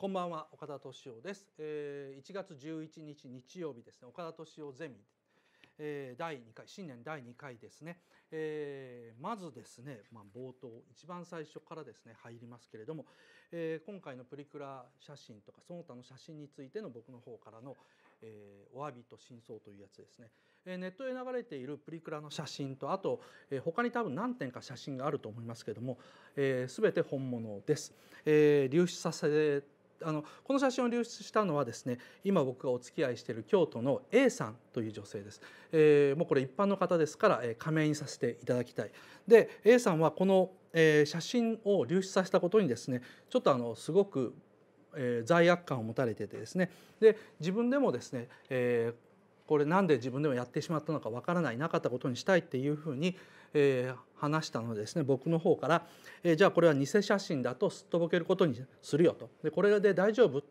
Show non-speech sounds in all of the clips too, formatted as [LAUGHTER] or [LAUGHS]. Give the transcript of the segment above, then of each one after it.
こんばんは岡田斗司夫です、えー、1月11日日曜日ですね岡田斗司夫ゼミ、えー、第2回新年第2回ですね、えー、まずですねまあ、冒頭一番最初からですね入りますけれども、えー、今回のプリクラ写真とかその他の写真についての僕の方からの、えお詫びと真相というやつですね、えネットで流れているプリクラの写真とあと、え他に多分何点か写真があると思いますけれども、えー、全て本物です、え流出させあのこの写真を流出したのはですね今僕がお付き合いしている京都の A さんという女性です、えー、もうこれ一般の方ですから、えー、加にさせていただきたいで A さんはこの、えー、写真を流出させたことにですねちょっとあのすごく、えー、罪悪感を持たれててですねで自分でもですね、えーこれなんで自分でもやってしまったのかわからないなかったことにしたいっていうふうに、え話したのですね僕の方から、えじゃあこれは偽写真だとすっとぼけることにするよとでこれで大丈夫、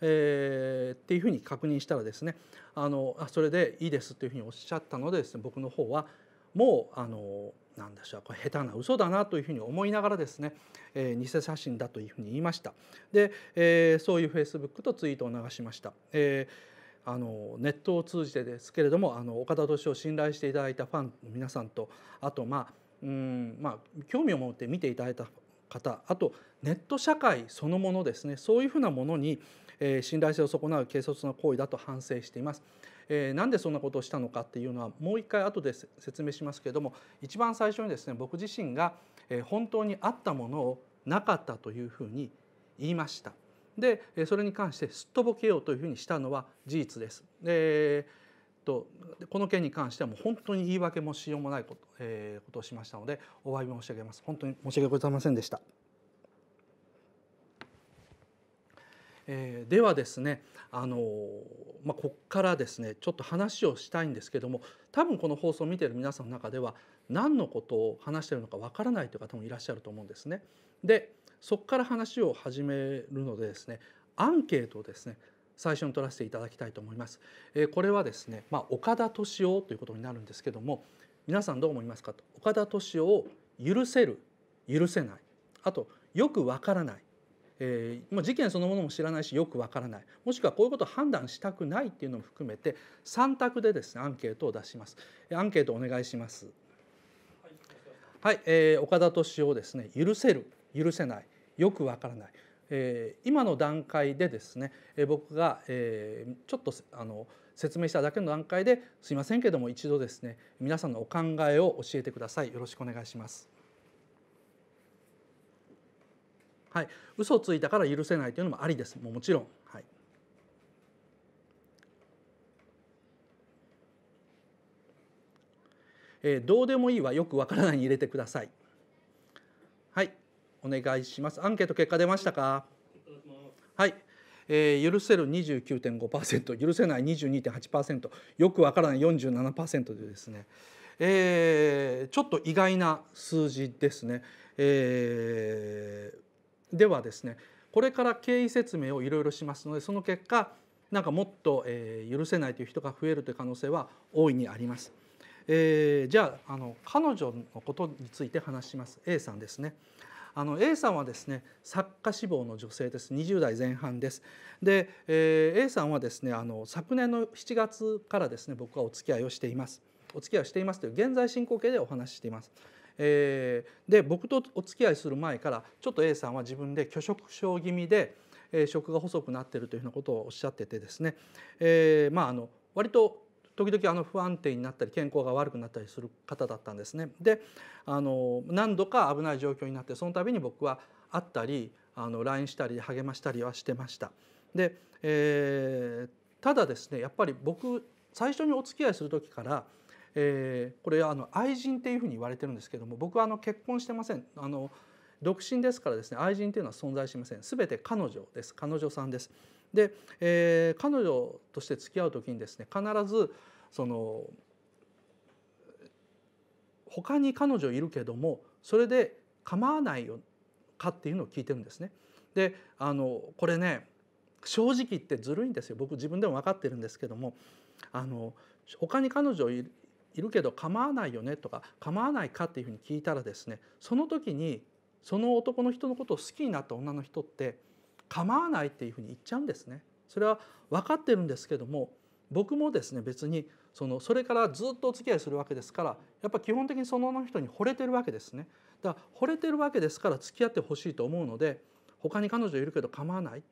えー、っていうふうに確認したらですねあのあそれでいいですというふうにおっしゃったのでですね僕の方はもうあのなんでしょうこれ下手な嘘だなというふうに思いながらですね、えー、偽写真だというふうに言いましたで、えー、そういうフェイスブックとツイートを流しました、えーあのネットを通じてですけれどもあの岡田敏夫を信頼していただいたファンの皆さんとあとまあうんまあ興味を持って見ていただいた方あとネット社会そのものですねそういうふうなものに、えー、信頼性を損なう軽率な行為だと反省しています。えー、なんでそんなことをしたのかっていうのはもう一回後で説明しますけれども一番最初にですね僕自身が本当にあったものをなかったというふうに言いました。でそれに関してすっとぼけようというふうにしたのは事実です。でとこの件に関してはもう本当に言い訳もしようもないこと,、えー、ことをしましたのでお詫び申し上げます本当に申し訳ございませんでした。えー、ではですねあのー、まあ、ここからですねちょっと話をしたいんですけども多分この放送を見ている皆さんの中では何のことを話しているのかわからないという方もいらっしゃると思うんですね。でそこから話を始めるのでですねアンケートをですね最初に取らせていただきたいと思います。えこれはですね、まあ、岡田敏夫ということになるんですけども皆さんどう思いますかと岡田敏夫を許せる許せないあとよくわからない、えー、事件そのものも知らないしよくわからないもしくはこういうことを判断したくないっていうのも含めて3択でですねアンケートを出しますアンケートお願いしますはい、えー、岡田敏夫ですね許せる許せないよくわからない、えー、今の段階でですね、えー、僕が、えー、ちょっとあの説明しただけの段階ですいませんけども一度ですね皆さんのお考えを教えてくださいよろしくお願いします。はい、嘘をついたから許せないというのもありですもちろん、はい、えー、どうでもいいはよくわからないに入れてくださいはいお願いしますアンケート結果出ましたかはい、えー、許せる29.5%許せない22.8%よくわからない47%でですねえー、ちょっと意外な数字ですね、えー、ではですねこれから経緯説明をいろいろしますのでその結果なんかもっと、え許せないという人が増えるという可能性は大いにあります。えー、じゃああの彼女のことについて話します A さんですね。あの A さんはですね作家志望の女性です20代前半ですで、えー、A さんはですねあの昨年の7月からですね僕はお付き合いをしていますお付き合いをしていますという現在進行形でお話ししていますえー、で僕とお付き合いする前からちょっと A さんは自分で拒食症気味で、えー、食が細くなってるというようなことをおっしゃっててですね、えー、まああの割と時々あの不安定になったり健康が悪くなったりする方だったんですね。であの何度か危ない状況になってその度に僕は会ったりあの LINE したり励ましたりはしてました。で、えー、ただですねやっぱり僕最初にお付き合いする時からえー、これあの愛人っていうふうに言われてるんですけども僕はあの結婚してませんあの独身ですからですね愛人っていうのは存在しません全て彼女です彼女さんですで、えー、彼女として付き合う時にですね必ずその他に彼女いるけどもそれで構わないよかっていうのを聞いてるんですね。であのこれね正直言ってずるいんですよ僕自分でも分かってるんですけどもあの他に彼女いるけど構わないよねとか構わないかっていうふうに聞いたらですねその時にその男の人のことを好きになった女の人って構わないっていうふうに言っちゃうんですね。それは分かってるんですけども僕もですね別にそのそれからずっとお付き合いするわけですからやっぱ基本的にその人に惚れてるわけですね。だから惚れてるわけですから付き合ってほしいと思うので他に彼女いるけど構わない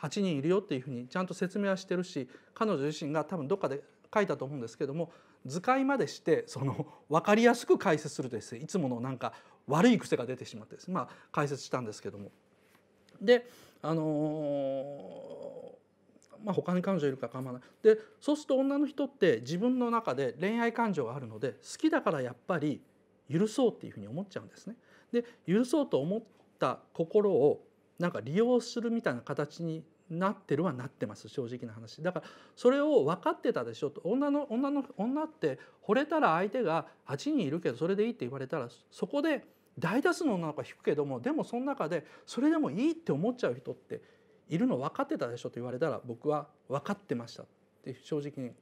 8人いるよっていうふうにちゃんと説明はしてるし彼女自身が多分どっかで書いたと思うんですけども図解までしてその分かりやすく解説するとですねいつものなんか悪い癖が出てしまってです、ね、まあ、解説したんですけどもであのー、まあ他に彼女いるから構わないでそうすると女の人って自分の中で恋愛感情があるので好きだからやっぱり許そうっていうふうに思っちゃうんですね。で許そうと思った心をなんか利用するみたいな形になってるはなってます正直な話だからそれを分かってたでしょと女の女の女って惚れたら相手が8人いるけどそれでいいって言われたらそこで大多数の女の子は引くけどもでもその中でそれでもいいって思っちゃう人っているの分かってたでしょと言われたら僕は分かってましたって正直に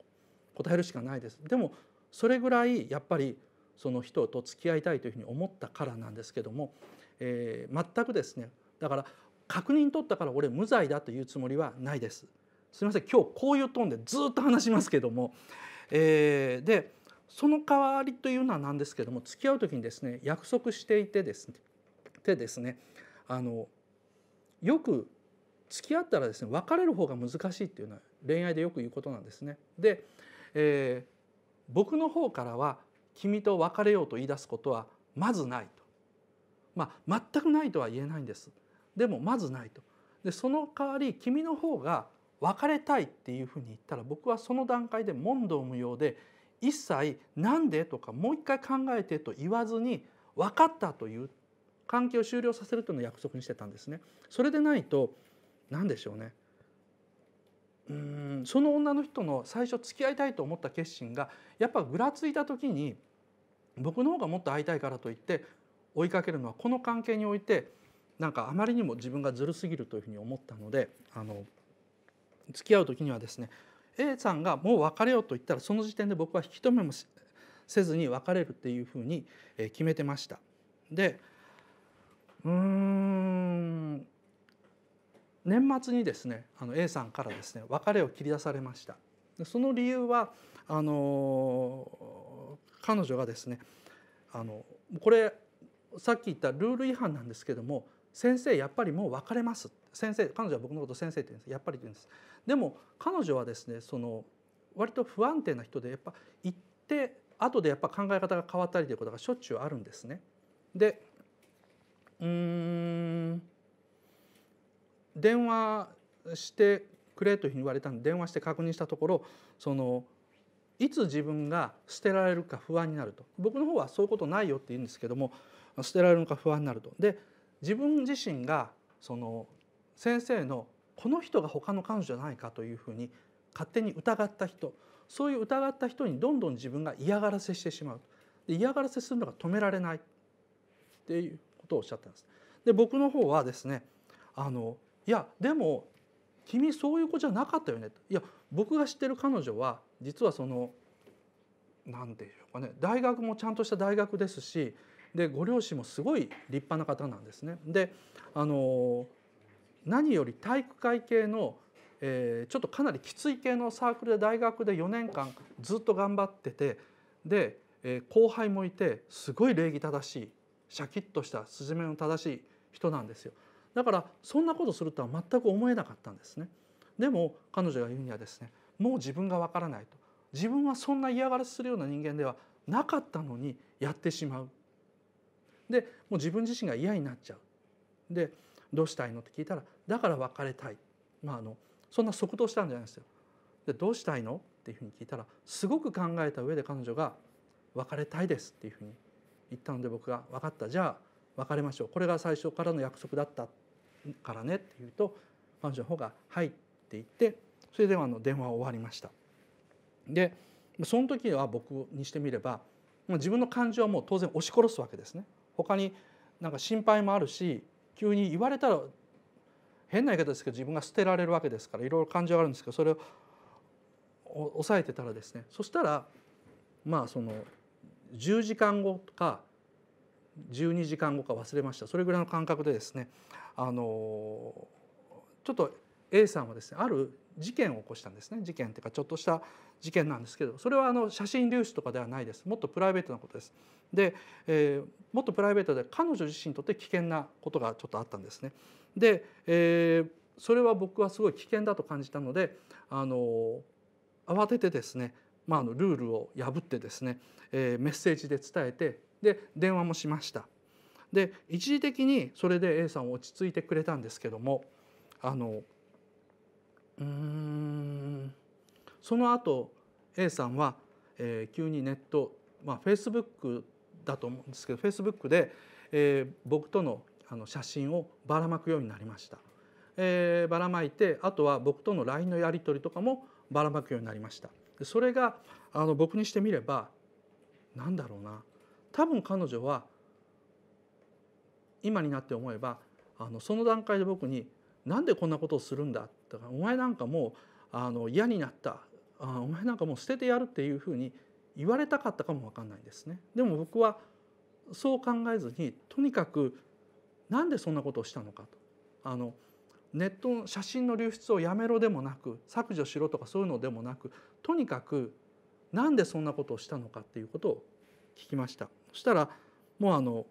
答えるしかないです。でもそれぐらいやっぱりその人と付き合いたいというふうに思ったからなんですけども、えー、全くですねだから確認取ったから俺無罪だというつもりはないです。すみません今日こういうトーンでずっと話しますけども、えー、でその代わりというのはなんですけども付き合う時にですね約束していてですねでですねあのよく付き合ったらですね別れる方が難しいっていうのは恋愛でよく言うことなんですね。で、えー、僕の方からは君と別れようと言い出すことはまずないと、まあ、全くないとは言えないんですでもまずないとでその代わり君の方が別れたいっていうふうに言ったら僕はその段階で問答無用で一切「なんで?」とか「もう一回考えて」と言わずに「分かった」という関係を終了させるというのを約束にしてたんですね。それでないと何でしょうねうんその女の人の最初付き合いたいと思った決心がやっぱぐらついた時に僕の方がもっと会いたいからといって追いかけるのはこの関係においてなんかあまりにも自分がずるすぎるというふうに思ったのであの付き合う時にはですね A さんがもう別れようと言ったらその時点で僕は引き止めもせずに別れるっていうふうに決めてました。でうん年末にですねあの A さんからですね別れを切り出されました。その理由はあの彼女がですねあのこれさっき言ったルール違反なんですけども先生やっぱりもう別れます先生彼女は僕のこと先生って言うんですやっぱりって言うんですでも彼女はですねその割と不安定な人でやっぱ行って後でやっぱ考え方が変わったりということがしょっちゅうあるんですねでうん電話してくれというふうに言われたんで電話して確認したところそのいつ自分が捨てられるか不安になると僕の方はそういうことないよって言うんですけども捨てられるのか不安になるとで自分自身がその先生のこの人が他の彼女じゃないかというふうに勝手に疑った人そういう疑った人にどんどん自分が嫌がらせしてしまう嫌がらせするのが止められないっていうことをおっしゃったんです。で僕の方はですねあのいやでも君そういう子じゃなかったよねいや僕が知ってる彼女は実はその何て言うかね大学もちゃんとした大学ですしでご両親もすごい立派な方なんですね。であの何より体育会系の、えちょっとかなりきつい系のサークルで大学で4年間ずっと頑張っててで、え後輩もいてすごい礼儀正しいシャキッとした筋目の正しい人なんですよだからそんなことするとは全く思えなかったんですねでも彼女が言うにはですねもう自分がわからないと自分はそんな嫌がらせするような人間ではなかったのにやってしまうでもう自分自身が嫌になっちゃうでどうしたいのって聞いたらだから別れたい、まあ、あのそんな即答したんじゃないですよ。でどうしたいのっていうふうに聞いたらすごく考えた上で彼女が別れたいですっていうふうに言ったので僕が分かったじゃあ別れましょうこれが最初からの約束だったからねって言うと彼女の方が「はい」って言ってそれであの電話は終わりました。でその時は僕にしてみれば自分の感情はもう当然押し殺すわけですね。他になんか心配もあるし急に言われたら変な言い方ですけど自分が捨てられるわけですからいろいろ感情があるんですけどそれを抑えてたらですねそしたらまあその10時間後か12時間後か忘れましたそれぐらいの感覚でですねあのちょっと A さんはですねある事件を起こしたんですね事件っていうかちょっとした事件なんですけどそれはあの写真流出とかではないですもっとプライベートなことです。で、えー、もっとプライベートで彼女自身にとって危険なことがちょっとあったんですね。で、えー、それは僕はすごい危険だと感じたのであの慌ててですね、まあ、あのルールを破ってですね、えー、メッセージで伝えてで電話もしました。で一時的にそれで A さん落ち着いてくれたんですけどもあのうんその後 A さんは、えー、急にネット、まあ、Facebook だと思うんですけどフェイスブックで、えー、僕とのあの写真をばらまくようになりました、えー、ばらまいてあとは僕との LINE のやり取りとかもばらまくようになりましたそれがあの僕にしてみればなんだろうな多分彼女は今になって思えばあのその段階で僕に「なんでこんなことをするんだ」だからお前なんかもうあの嫌になったあお前なんかもう捨ててやるっていうふうに言われたかったかも分かんないんですね。でも僕はそう考えずにとにかくなんでそんなことをしたのかと。あのネットの写真の流出をやめろでもなく削除しろとかそういうのでもなくとにかくなんでそんなことをしたのかっていうことを聞きましたそしたらもうあの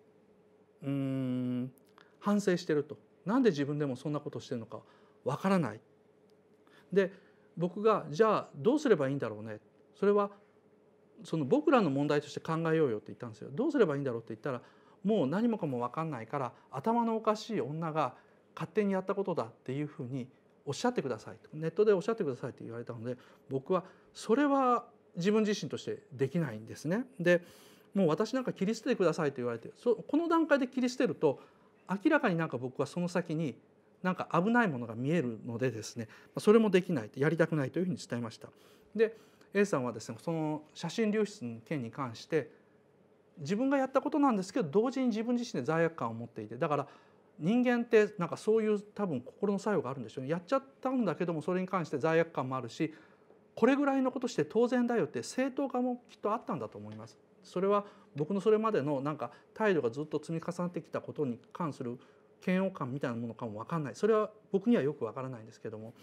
うん反省してるとなんで自分でもそんなことしてるのかわからないで僕がじゃあどうすればいいんだろうねそれはその僕らの問題として考えようよって言ったんですよ。どうすればいいんだろうって言ったらもう何もかも分かんないから頭のおかしい女が勝手にやったことだっていうふうにおっしゃってくださいとネットでおっしゃってくださいって言われたので僕はそれは自分自身としてできないんですね。でもう私なんか切り捨ててくださいと言われてそこの段階で切り捨てると明らかになんか僕はその先になんか危ないものが見えるのでですねそれもできないやりたくないというふうに伝えました。で A さんはですねその写真流出の件に関して自分がやったことなんですけど同時に自分自身で罪悪感を持っていてだから人間ってなんかそういう多分心の作用があるんでしょうねやっちゃったんだけどもそれに関して罪悪感もあるしこれぐらいのことして当然だよって正当化もきっとあったんだと思います。それは僕のそれまでのなんか態度がずっと積み重なってきたことに関する嫌悪感みたいなものかも分かんないそれは僕にはよく分からないんですけども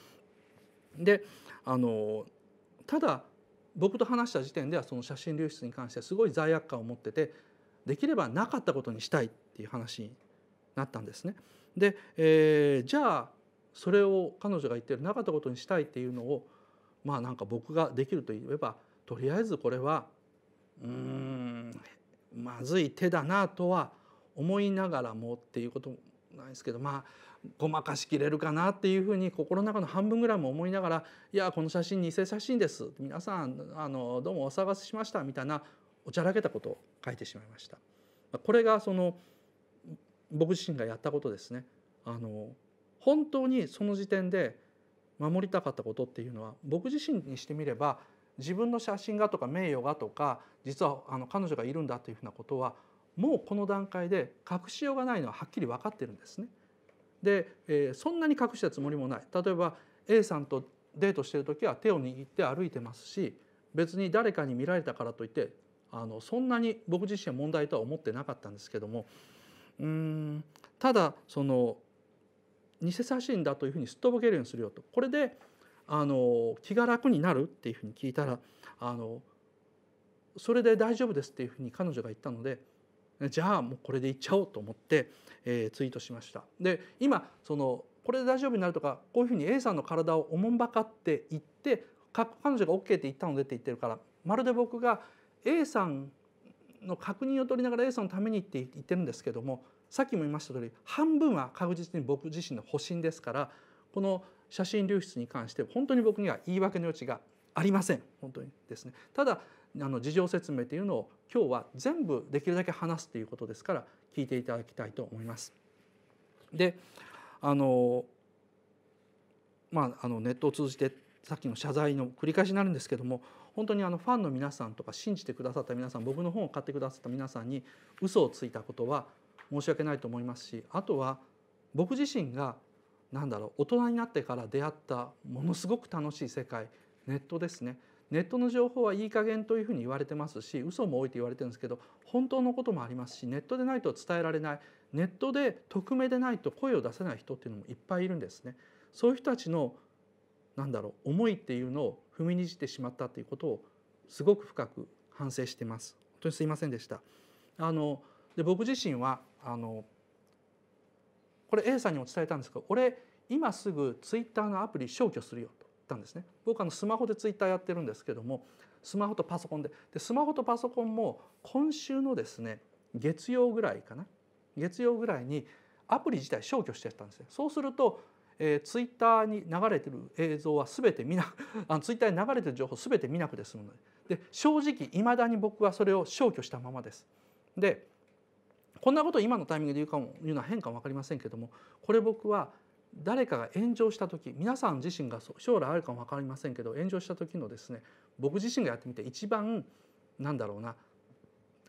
であのただ僕と話した時点ではその写真流出に関してすごい罪悪感を持っててできればなかったことにしたいっていう話になったんですね。で、えー、じゃあそれを彼女が言ってるなかったことにしたいっていうのをまあなんか僕ができるといえばとりあえずこれはうんまずい手だなとは思いながらもっていうこともないですけどまあごまかしきれるかなっていうふうに心の中の半分ぐらいも思いながら「いやこの写真偽写真です」「皆さんあのどうもお騒がせしました」みたいなおちゃらけたことを書いてしまいました。これがその僕自身がやったことですね。あの本当にその時点で守りたかったことっていうのは僕自身にしてみれば自分の写真がとか名誉がとか実はあの彼女がいるんだというふうなことはもうこの段階で隠しようがないのははっきり分かってるんですね。で、えー、そんなに隠したつもりもない例えば A さんとデートしてる時は手を握って歩いてますし別に誰かに見られたからといってあのそんなに僕自身は問題とは思ってなかったんですけどもうんただその偽写真だというふうにすっとぼけるようにするよとこれであの気が楽になるっていうふうに聞いたらあのそれで大丈夫ですっていうふうに彼女が言ったのでじゃあもうこれでいっちゃおうと思って、えー、ツイートしました。で今そのこれで大丈夫になるとかこういうふうに A さんの体をおもんばかって言って彼女が OK って言ったのでって言ってるからまるで僕が A さんの確認を取りながら A さんのためにって言ってるんですけどもさっきも言いました通り半分は確実に僕自身の保身ですからこの写真流出に関して本当に僕には言い訳の余地がありません本当にですねただあの事情説明というのを今日は全部できるだけ話すということですから聞いていただきたいと思います。であのまあ、あのネットを通じてさっきの謝罪の繰り返しになるんですけども本当にあのファンの皆さんとか信じてくださった皆さん僕の本を買ってくださった皆さんに嘘をついたことは申し訳ないと思いますしあとは僕自身が何だろう大人になってから出会ったものすごく楽しい世界ネットですねネットの情報はいい加減というふうに言われてますし嘘も多いと言われてるんですけど本当のこともありますしネットでないと伝えられないネットで匿名でないと声を出せない人っていうのもいっぱいいるんですね。そういう人たちのなんだろう思いっていうのを踏みにじってしまったということをすごく深く反省してます。本当にすいませんでした。あので僕自身はあのこれ A さんにも伝えたんですけど俺今すぐツイッターのアプリ消去するよとたんですね僕あのスマホでツイッターやってるんですけどもスマホとパソコンででスマホとパソコンも今週のですね月曜ぐらいかな月曜ぐらいにアプリ自体消去してたんですねそうすると、えー、ツイッターに流れてる映像は全て見な [LAUGHS] あのツイッターに流れてる情報全て見なくて済むのでで正直いまだに僕はそれを消去したままです。でこんなことを今のタイミングで言うかも言うのは変かも分かりませんけどもこれ僕は誰かが炎上した時皆さん自身が将来あるかも分かりませんけど炎上した時のですね僕自身がやってみて一番なんだろうな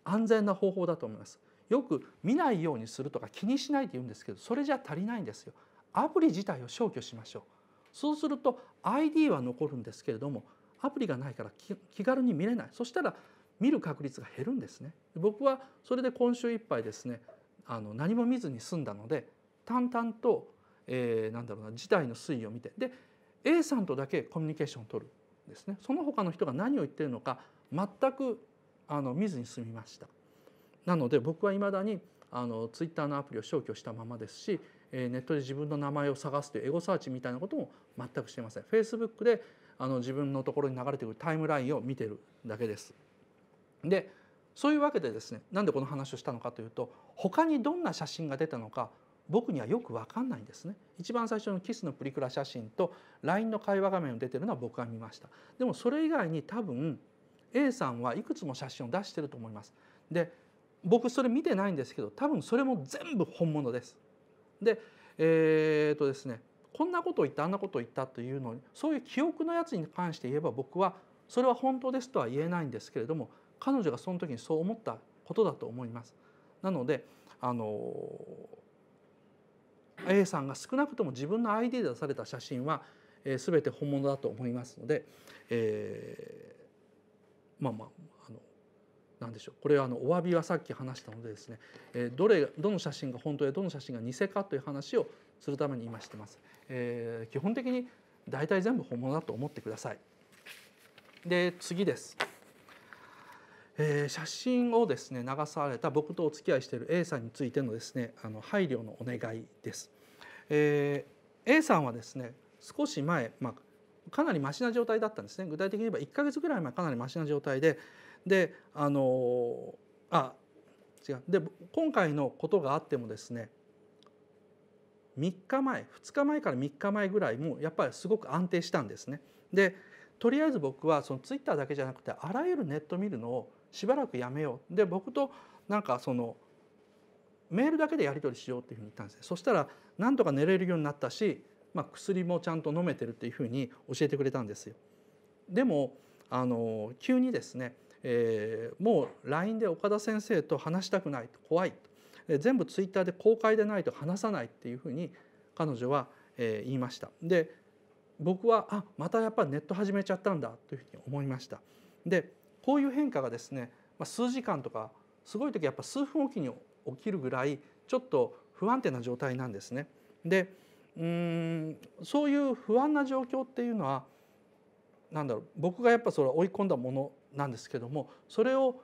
安全な方法だと思います。よく見ないようにするとか気にしないって言うんですけどそれじゃ足りないんですよ。アプリ自体を消去しましょう。そうすると ID は残るんですけれどもアプリがないから気軽に見れないそしたら見る確率が減るんですね。僕はそれで今週いっぱいですねあの何も見ずに済んだので淡々とえー、なんだろうな事態の推移を見てで A さんとだけコミュニケーションを取るですねその他の人が何を言ってるのか全くあの見ずに済みましたなので僕はいまだにあのツイッターのアプリを消去したままですし、えー、ネットで自分の名前を探すというエゴサーチみたいなことも全くしていません Facebook であの自分のところに流れてくるタイムラインを見てるだけですでそういうわけでですねなんでこの話をしたのかというと他にどんな写真が出たのか僕にはよく分かんないんですね一番最初のキスのプリクラ写真と LINE の会話画面を出てるのは僕が見ましたでもそれ以外に多分 A さんはいくつも写真を出してると思いますで僕それ見てないんですけど多分それも全部本物ですでえー、っとですねこんなことを言ったあんなことを言ったというのにそういう記憶のやつに関して言えば僕はそれは本当ですとは言えないんですけれども彼女がその時にそう思ったことだと思います。なのであの A さんが少なくとも自分の ID で出された写真は、えー、全て本物だと思いますので、えー、まあまああの何でしょうこれはあのお詫びはさっき話したのでですね、えー、どれどの写真が本当でどの写真が偽かという話をするために今してます。えー、基本的に大体全部本物だと思ってください。で次です。えー、写真をですね流された僕とお付き合いしている A さんについてのですねあの配慮のお願いです。えー、A さんはですね少し前、まあ、かなりましな状態だったんですね具体的に言えば1か月ぐらい前かなりましな状態でであのあ違うで今回のことがあってもですね3日前2日前から3日前ぐらいもやっぱりすごく安定したんですね。でとりあえず僕はそのツイッターだけじゃなくてあらゆるネット見るのをしばらくやめようで僕となんかそのメールだけでやり取りしようっていうふうに言ったんですそしたらなんとか寝れるようになったし、まあ、薬もちゃんと飲めてるっていうふうに教えてくれたんですよ。でもあの急にですね、えー、もう LINE で岡田先生と話したくないと怖いと全部ツイッターで公開でないと話さないっていうふうに彼女は、えー、言いました。で僕はあまたやっぱりネット始めちゃったんだというふうに思いました。でこういう変化がですね、まあ、数時間とかすごい時やっぱ数分おきに起きるぐらいちょっと不安定な状態なんですね。でうんそういう不安な状況っていうのはなんだろう僕がやっぱそれ追い込んだものなんですけどもそれを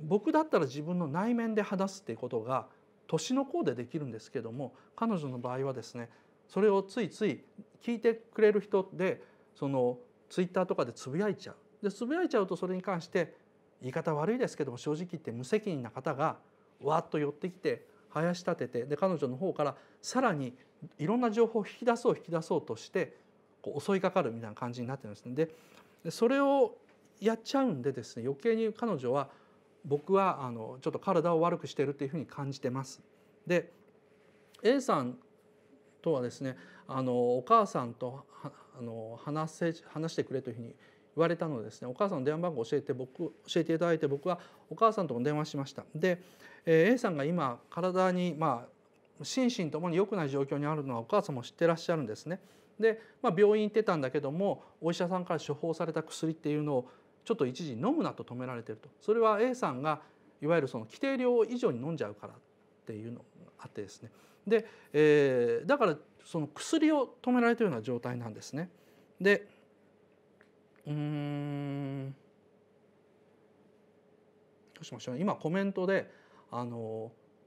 僕だったら自分の内面で話すっていうことが年の功でできるんですけども彼女の場合はですねそれをついつい聞いてくれる人でそのツイッターとかでつぶやいちゃうでつぶやいちゃうとそれに関して言い方悪いですけども正直言って無責任な方がわっと寄ってきて林立ててで彼女の方からさらにいろんな情報を引き出そう引き出そうとしてこう襲いかかるみたいな感じになってますでそれをやっちゃうんでですね余計に彼女は僕はあのちょっと体を悪くしてるっていうふうに感じてます。で A さんとはですねあのお母さんとあの話せ話してくれというふうに言われたのですねお母さんの電話番号教えて僕教えていただいて僕はお母さんとも電話しましたで、え A さんが今体にまあ心身ともに良くない状況にあるのはお母さんも知ってらっしゃるんですねで、まあ、病院行ってたんだけどもお医者さんから処方された薬っていうのをちょっと一時飲むなと止められてるとそれは A さんがいわゆるその規定量以上に飲んじゃうからっていうのがあってですねで、えー、だからその薬を止められてるような状態なんですね。でうんどうしましょう、ね、今コメントであの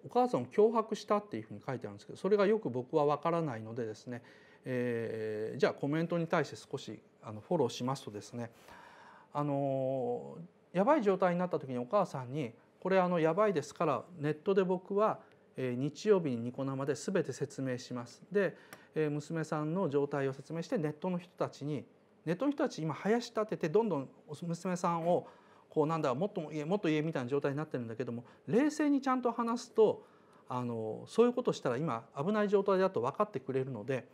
お母さんを脅迫したっていうふうに書いてあるんですけどそれがよく僕は分からないのでですね、えー、じゃあコメントに対して少しあのフォローしますとですねあのやばい状態になった時にお母さんに「これあのやばいですからネットで僕は日曜日にニコ生で全て説明します」で娘さんの状態を説明してネットの人たちにネットの人たち今林立ててどんどん娘さんをこうなんだもっともっと家みたいな状態になってるんだけども冷静にちゃんと話すとあのそういうことしたら今危ない状態だと分かってくれるので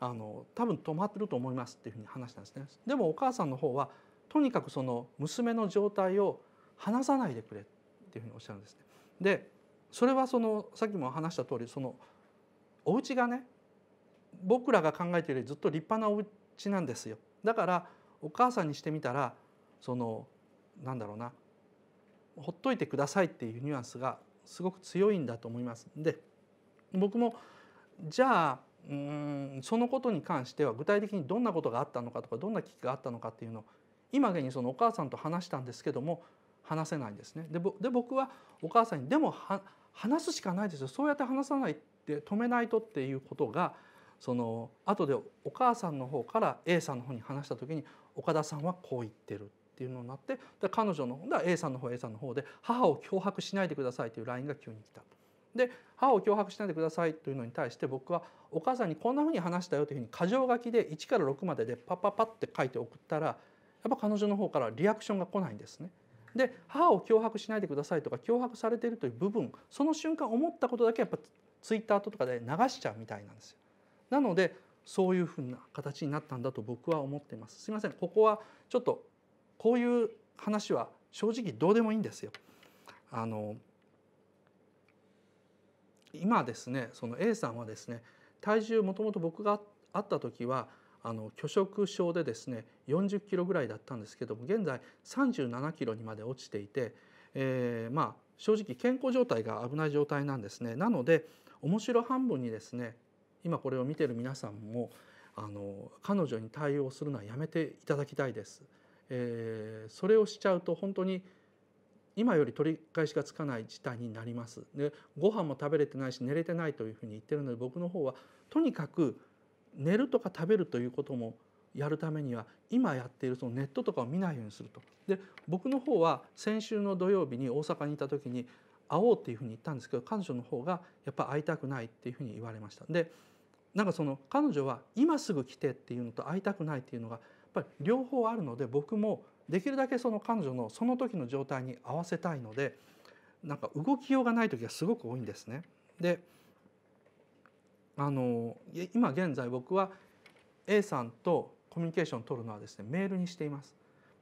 あの多分止まってると思いますっていうふうに話したんですね。でもお母さんの方はとにかくその娘の状態を話さないでくれっていうふうにおっしゃるんですね。でそれはそのさっきも話した通りそのお家がね僕らが考えているずっと立派なお家なんですよだからお母さんにしてみたらそのなんだろうなほっといてくださいっていうニュアンスがすごく強いんだと思います。で僕もじゃあうんそのことに関しては具体的にどんなことがあったのかとかどんな危機があったのかっていうのを今現にそのお母さんと話したんですけども話せないんですね。でで僕はお母さんにでも話すしかないですよそうやって話さないって止めないとっていうことがその後でお母さんの方から A さんの方に話した時に岡田さんはこう言ってるっていうのになってで彼女の方では A さんの方 A さんの方で母を脅迫しないでくださいという LINE が急に来たと。で母を脅迫しないでくださいというのに対して僕はお母さんにこんなふうに話したよというふうに箇条書きで1から6まででパッパッパって書いて送ったらやっぱ彼女の方からリアクションが来ないんですね。で母を脅迫しないでくださいとか脅迫されているという部分その瞬間思ったことだけやっぱツイッターとかで流しちゃうみたいなんですよ。なのでそういうふうな形になったんだと僕は思っていますすいませんここはちょっとこういう話は正直どうでもいいんですよ。あの今ですねその A さんはですね体重もともと僕があった時はあの拒食症でですね40キロぐらいだったんですけども現在37キロにまで落ちていて、えー、まあ正直健康状態が危ない状態なんですねなので面白半分にですね今これを見てる皆さんもあの彼女に対応するのはやめていただきたいです。えー、それをしちゃうと本当に今より取り返しがつかない事態になります。でご飯も食べれてないし寝れてないというふうに言ってるので僕の方はとにかく寝るとか食べるということもやるためには今やっているそのネットとかを見ないようにすると。で僕の方は先週の土曜日に大阪にいた時に会おうっていうふうに言ったんですけど彼女の方がやっぱ会いたくないっていうふうに言われました。でなんかその彼女は今すぐ来てっていうのと会いたくないっていうのがやっぱり両方あるので僕もできるだけその彼女のその時の状態に合わせたいのでなんか動きようがない時がすごく多いんですね。であの今現在僕は A さんとコミュニケーション取るのはですねメールにしています。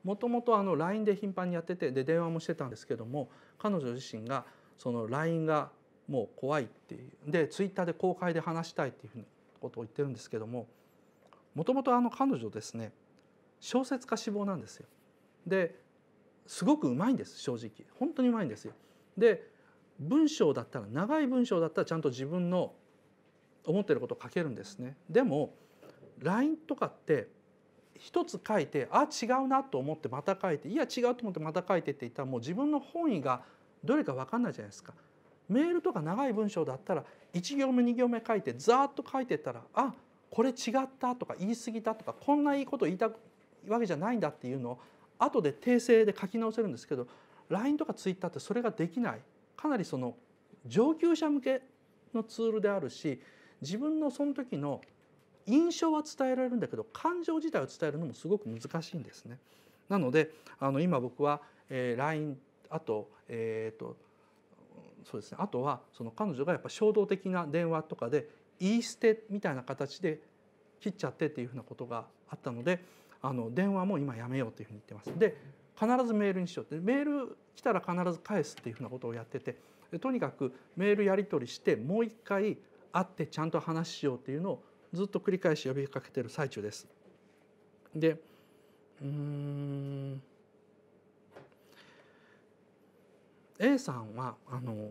もともと LINE で頻繁にやっててで電話もしてたんですけども彼女自身がその LINE がもう怖いっていうで Twitter で公開で話したいっていうふうにことを言ってるんですけどももともとあの彼女ですね小説家志望なんですよ。ですごくうまいんです正直本当にうまいんですよ。で文章だったら長い文章だったらちゃんと自分の思ってることを書けるんですね。でも LINE とかって一つ書いてあ違うなと思ってまた書いていや違うと思ってまた書いてって言ったらもう自分の本意がどれか分かんないじゃないですか。メールとか長い文章だったら1行目2行目書いてざーっと書いてったらあこれ違ったとか言い過ぎたとかこんないいこと言いたわけじゃないんだっていうのを後で訂正で書き直せるんですけど LINE とか Twitter ってそれができないかなりその上級者向けのツールであるし自分のその時の印象は伝えられるんだけど感情自体を伝えるのもすごく難しいんですね。なのであの今僕は、えー、LINE あと,、えーとそうですね、あとはその彼女がやっぱ衝動的な電話とかで言い捨てみたいな形で切っちゃってっていうふうなことがあったのであの電話も今やめようというふうに言ってます。で必ずメールにしようってメール来たら必ず返すっていうふうなことをやっててとにかくメールやり取りしてもう一回会ってちゃんと話しようっていうのをずっと繰り返し呼びかけてる最中です。でうん A さんはあの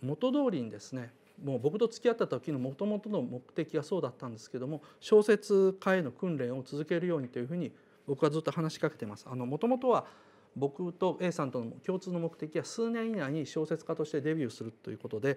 元通りにですねもう僕と付き合った時のもともとの目的はそうだったんですけども小説家への訓練を続けるようにというふうに僕はずっと話しかけてます。あの元々は僕と A さんとの共通の目的は数年以内に小説家としてデビューするということで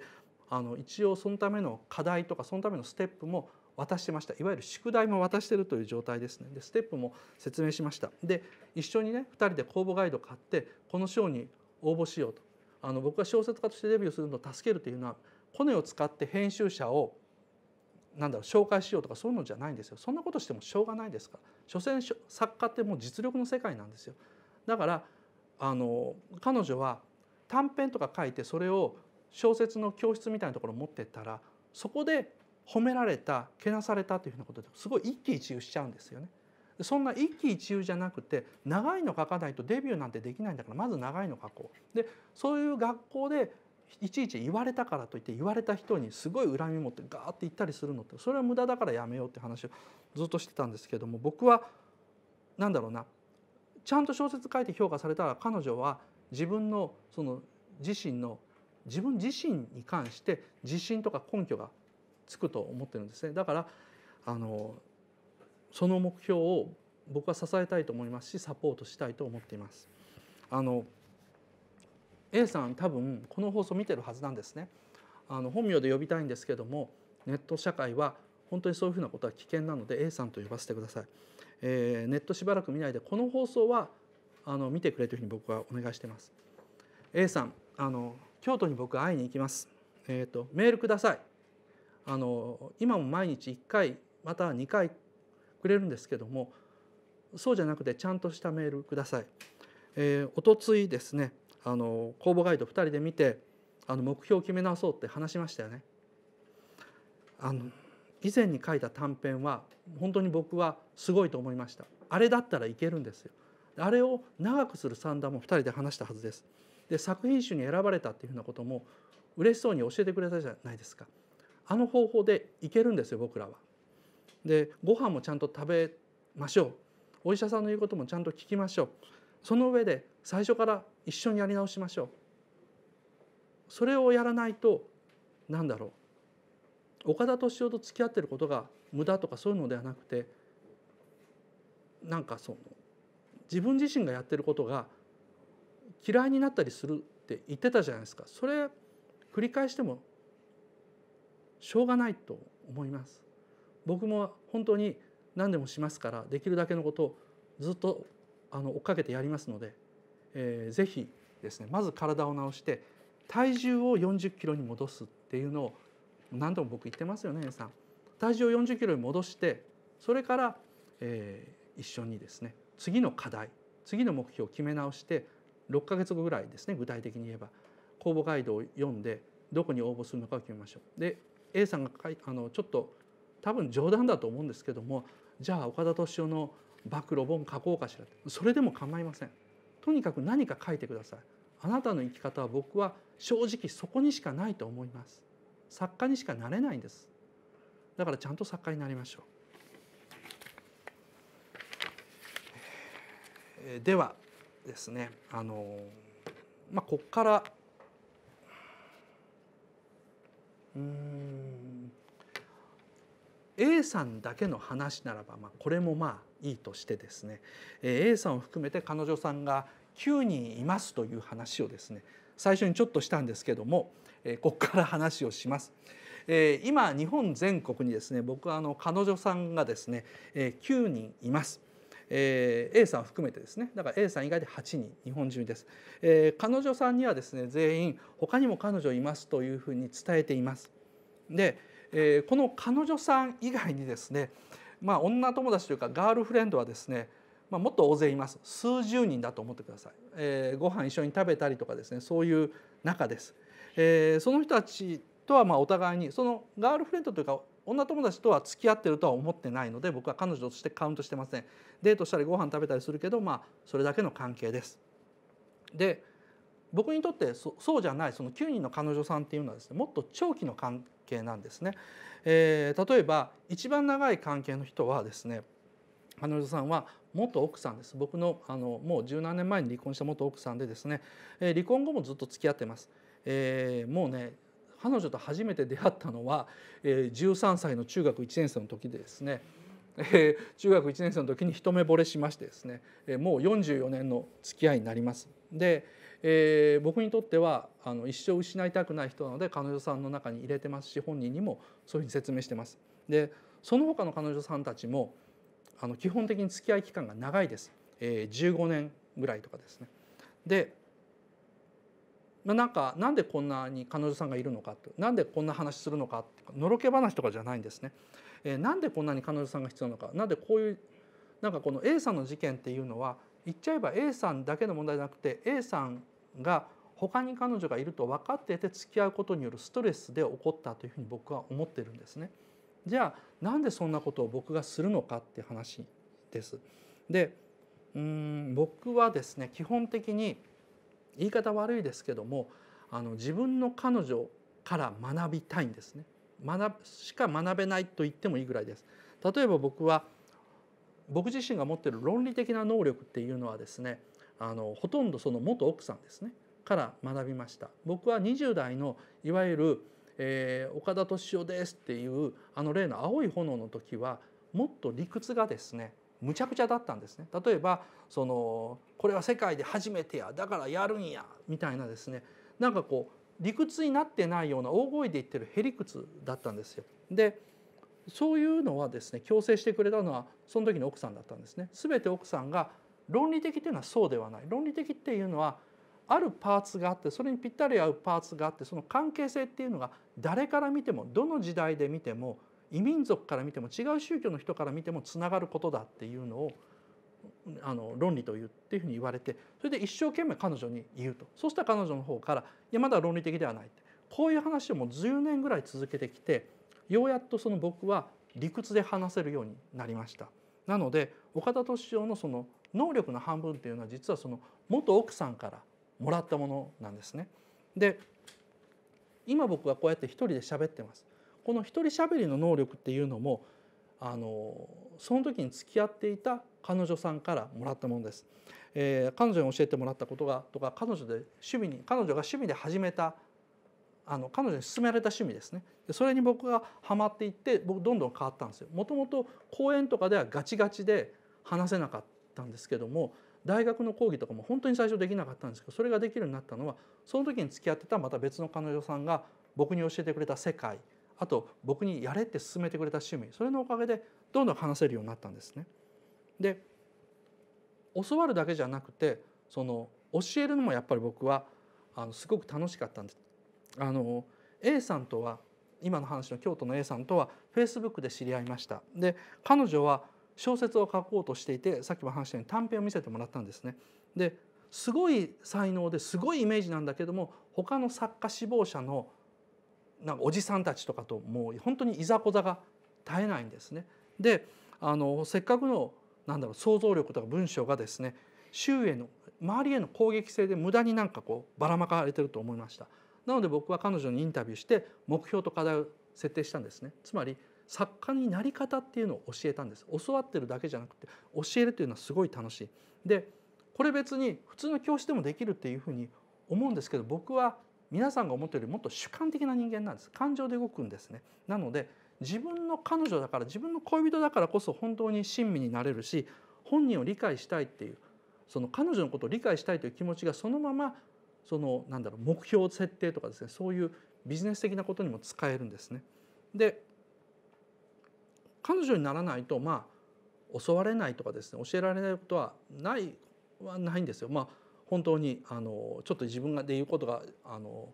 あの一応そのための課題とかそのためのステップも渡してましたいわゆる宿題も渡してるという状態ですねでステップも説明しましたで一緒にね2人で公募ガイド買ってこの賞に応募しようとあの僕が小説家としてデビューするのを助けるというのはコネを使って編集者をなんだろう紹介しようとかそういうのじゃないんですよそんなことしてもしょうがないですから所詮作家ってもう実力の世界なんですよだからあの彼女は短編とか書いてそれを小説の教室みたいなところを持ってったらそこで褒められたけなされたというふうなことですごい一喜一憂しちゃうんですよね。そんな一喜一憂じゃなくて長いの書かないとデビューなんてできないんだからまず長いの書こう。でそういう学校でいちいち言われたからといって言われた人にすごい恨み持ってガーって言ったりするのってそれは無駄だからやめようって話をずっとしてたんですけども僕は何だろうなちゃんと小説書いて評価されたら彼女は自分のその自身の自分自身に関して自信とか根拠がつくと思ってるんですね。だからあのその目標を僕は支えたいと思いますしサポートしたいと思っています。あの A さん多分この放送見てるはずなんですね。あの本名で呼びたいんですけどもネット社会は本当にそういうふうなことは危険なので A さんと呼ばせてください。えー、ネットしばらく見ないでこの放送はあの見てくれというふうに僕はお願いしています。A さんあの京都に僕会いに行きます。えっ、ー、とメールください。あの今も毎日1回また2回くれるんですけどもそうじゃなくてちゃんとしたメールください。えー、おとついですねあの公募ガイド2人で見てあの目標を決め直そうって話しましたよね。あの以前に書いた短編は本当に僕はすごいと思いました。あれだったらいけるんですよ。あれを長くする算段も2人で話したはずです。で作品集に選ばれたっていうふうなことも嬉しそうに教えてくれたじゃないですか。あの方法でいけるんですよ僕らは。でご飯もちゃんと食べましょうお医者さんの言うこともちゃんと聞きましょうその上で最初から一緒にやり直しましょうそれをやらないと何だろう岡田敏夫と付き合ってることが無駄とかそういうのではなくてなんかその自分自身がやってることが嫌いになったりするって言ってたじゃないですかそれ繰り返してもしょうがないと思います。僕も本当に何でもしますからできるだけのことをずっとあの追っかけてやりますので、えー、ぜひですねまず体を治して体重を40キロに戻すっていうのを何度も僕言ってますよねさん。体重を40キロに戻してそれから、えー、一緒にですね次の課題次の目標を決め直して6ヶ月後ぐらいですね具体的に言えば公募ガイドを読んでどこに応募するのかを決めましょう。で A さんがあのちょっと多分冗談だと思うんですけどもじゃあ岡田敏夫の暴露本書こうかしらそれでも構いませんとにかく何か書いてくださいあなたの生き方は僕は正直そこにしかないと思います作家にしかなれないんですだからちゃんと作家になりましょうではですねあのまあこっからうん A さんだけの話ならば、まあ、これもまあいいとしてですね A さんを含めて彼女さんが9人いますという話をですね最初にちょっとしたんですけどもここから話をします。今日本全国にですね僕はあの彼女さんがですね9人います。えー、A さん含めてですねだから A さん以外で8人日本中です、えー、彼女さんにはですね全員他にも彼女いますというふうに伝えていますで、えー、この彼女さん以外にですねまあ女友達というかガールフレンドはですねまあ、もっと大勢います数十人だと思ってください、えー、ご飯一緒に食べたりとかですねそういう中です、えー、その人たちとはまお互いにそのガールフレンドというか女友達とは付き合ってるとは思ってないので僕は彼女としてカウントしてませんデートしたりご飯食べたりするけどまあそれだけの関係ですで僕にとってそうじゃないその9人の彼女さんっていうのはですねもっと長期の関係なんですね。えー、例えば一番長い関係の人はですね彼女さんは元奥さんです僕のあのもう十何年前に離婚した元奥さんでですね、えー、離婚後もずっと付き合ってます。えー、もうね彼女と初めて出会ったのは、えー、13歳の中学1年生の時でですね、えー、中学1年生の時に一目惚れしましてですね、えー、もう44年の付き合いになります。でえー、僕にとってはあの一生失いたくない人なので彼女さんの中に入れてますし本人にもそういうふうに説明してます。でその他の彼女さんたちもあの基本的に付き合い期間が長いです、えー、15年ぐらいとかですね。で、まあ、なんかなんでこんなに彼女さんがいるのかなんでこんな話するのかのろけ話とかじゃないんですね。えー、なんでこんなに彼女さんが必要なのかなんでこういうなんかこの A さんの事件っていうのは言っちゃえば A さんだけの問題じゃなくて A さんが他に彼女がいると分かっていて付き合うことによるストレスで起こったというふうに僕は思ってるんですね。じゃあなんでそんなことを僕がするのかって話です。でうん僕はですね基本的に言い方悪いですけどもあの自分の彼女から学びたいんですね。学しか学べないと言ってもいいぐらいです。例えば僕は僕自身が持っている論理的な能力っていうのはですねあのほとんどその元奥さんですねから学びました僕は20代のいわゆる、えー、岡田敏夫ですっていうあの例の青い炎の時はもっと理屈がですねむちゃくちゃだったんですね例えばそのこれは世界で初めてやだからやるんやみたいなですねなんかこう理屈になってないような大声で言ってるへりくつだったんですよ。でそういうのはですね強制してくれたのはその時の奥さんだったんですね。全て奥さんが論理的というのはそうではない論理的っていうのはあるパーツがあってそれにぴったり合うパーツがあってその関係性っていうのが誰から見てもどの時代で見ても異民族から見ても違う宗教の人から見てもつながることだっていうのをあの論理というっていうふうに言われてそれで一生懸命彼女に言うとそうしたら彼女の方から「いやまだ論理的ではない」ってこういう話をもう10年ぐらい続けてきてようやっとその僕は理屈で話せるようになりました。なので岡田敏夫のその能力の半分っていうのは実はその元奥さんからもらったものなんですね。で今僕はこうやって一人で喋ってます。この一人喋りの能力っていうのもあのその時に付き合っていた彼女さんからもらったものです。えー、彼女に教えてもらったことがとか彼女で趣味に彼女が趣味で始めたあの彼女に勧められた趣味ですねでそれに僕がハマっていって僕どんどん変わったんですよ。もともと講演とかではガチガチで話せなかったんですけども大学の講義とかも本当に最初できなかったんですけどそれができるようになったのはその時に付き合ってたまた別の彼女さんが僕に教えてくれた世界あと僕にやれって勧めてくれた趣味それのおかげでどんどん話せるようになったんですね。で教わるだけじゃなくてその教えるのもやっぱり僕はあのすごく楽しかったんですあの A さんとは今の話の京都の A さんとはフェイスブックで知り合いましたで彼女は小説を書こうとしていてさっきも話したように短編を見せてもらったんですね。ですごい才能ですごいイメージなんだけども他の作家志望者のなんかおじさんたちとかともう本当にいざこざが絶えないんですね。であのせっかくのなんだろう想像力とか文章がですね周への周りへの攻撃性で無駄になんかこうばらまかれてると思いました。なので僕は彼女にインタビューして目標と課題を設定したんですねつまり作家になり方っていうのを教えたんです教わってるだけじゃなくて教えるというのはすごい楽しいでこれ別に普通の教師でもできるっていうふうに思うんですけど僕は皆さんが思ったよりもっと主観的な人間なんです感情で動くんですねなので自分の彼女だから自分の恋人だからこそ本当に親身になれるし本人を理解したいっていうその彼女のことを理解したいという気持ちがそのままそのなんだろう目標設定とかですねそういうビジネス的なことにも使えるんですね。で彼女にならないとまあ教われないとかですね教えられないことはないはないんですよ。まあ本当にあのちょっと自分がで言うことがあの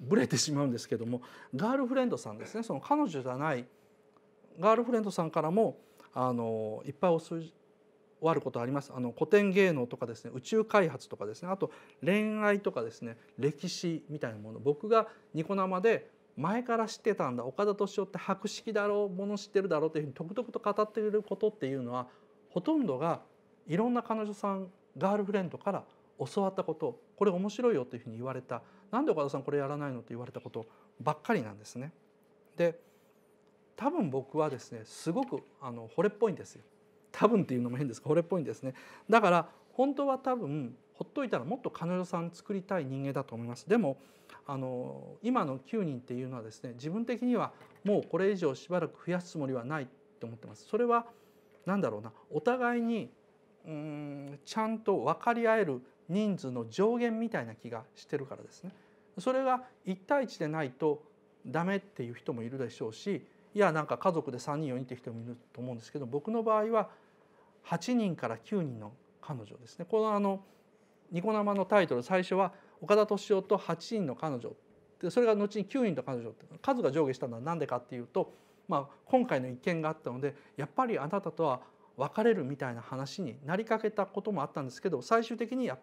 ブレてしまうんですけどもガールフレンドさんですねその彼女じゃないガールフレンドさんからもあのいっぱいおす終わることありますあの古典芸能とかですね宇宙開発とかですねあと恋愛とかですね歴史みたいなもの僕がニコ生で前から知ってたんだ岡田敏夫って博識だろうもの知ってるだろうというふうにとくとくと語っていることっていうのはほとんどがいろんな彼女さんガールフレンドから教わったことこれ面白いよというふうに言われたなんで岡田さんこれやらないのって言われたことばっかりなんですね。で多分僕はですねすごくあの惚れっぽいんですよ。多分っていうのも変ですがこれっぽいんですねだから本当は多分ほっといたらもっと彼女さん作りたい人間だと思いますでもあの今の9人っていうのはですね自分的にはもうこれ以上しばらく増やすつもりはないと思ってますそれは何だろうなお互いにうんちゃんと分かり合える人数の上限みたいな気がしてるからですねそれが1対1でないとダメっていう人もいるでしょうしいやなんか家族で3人4人って人もいると思うんですけど僕の場合は8人から9人の彼女ですねこのあのニコ生のタイトル最初は岡田敏夫と8人の彼女でそれが後に9人と彼女って数が上下したのは何でかっていうと、まあ、今回の一件があったのでやっぱりあなたとは別れるみたいな話になりかけたこともあったんですけど最終的にや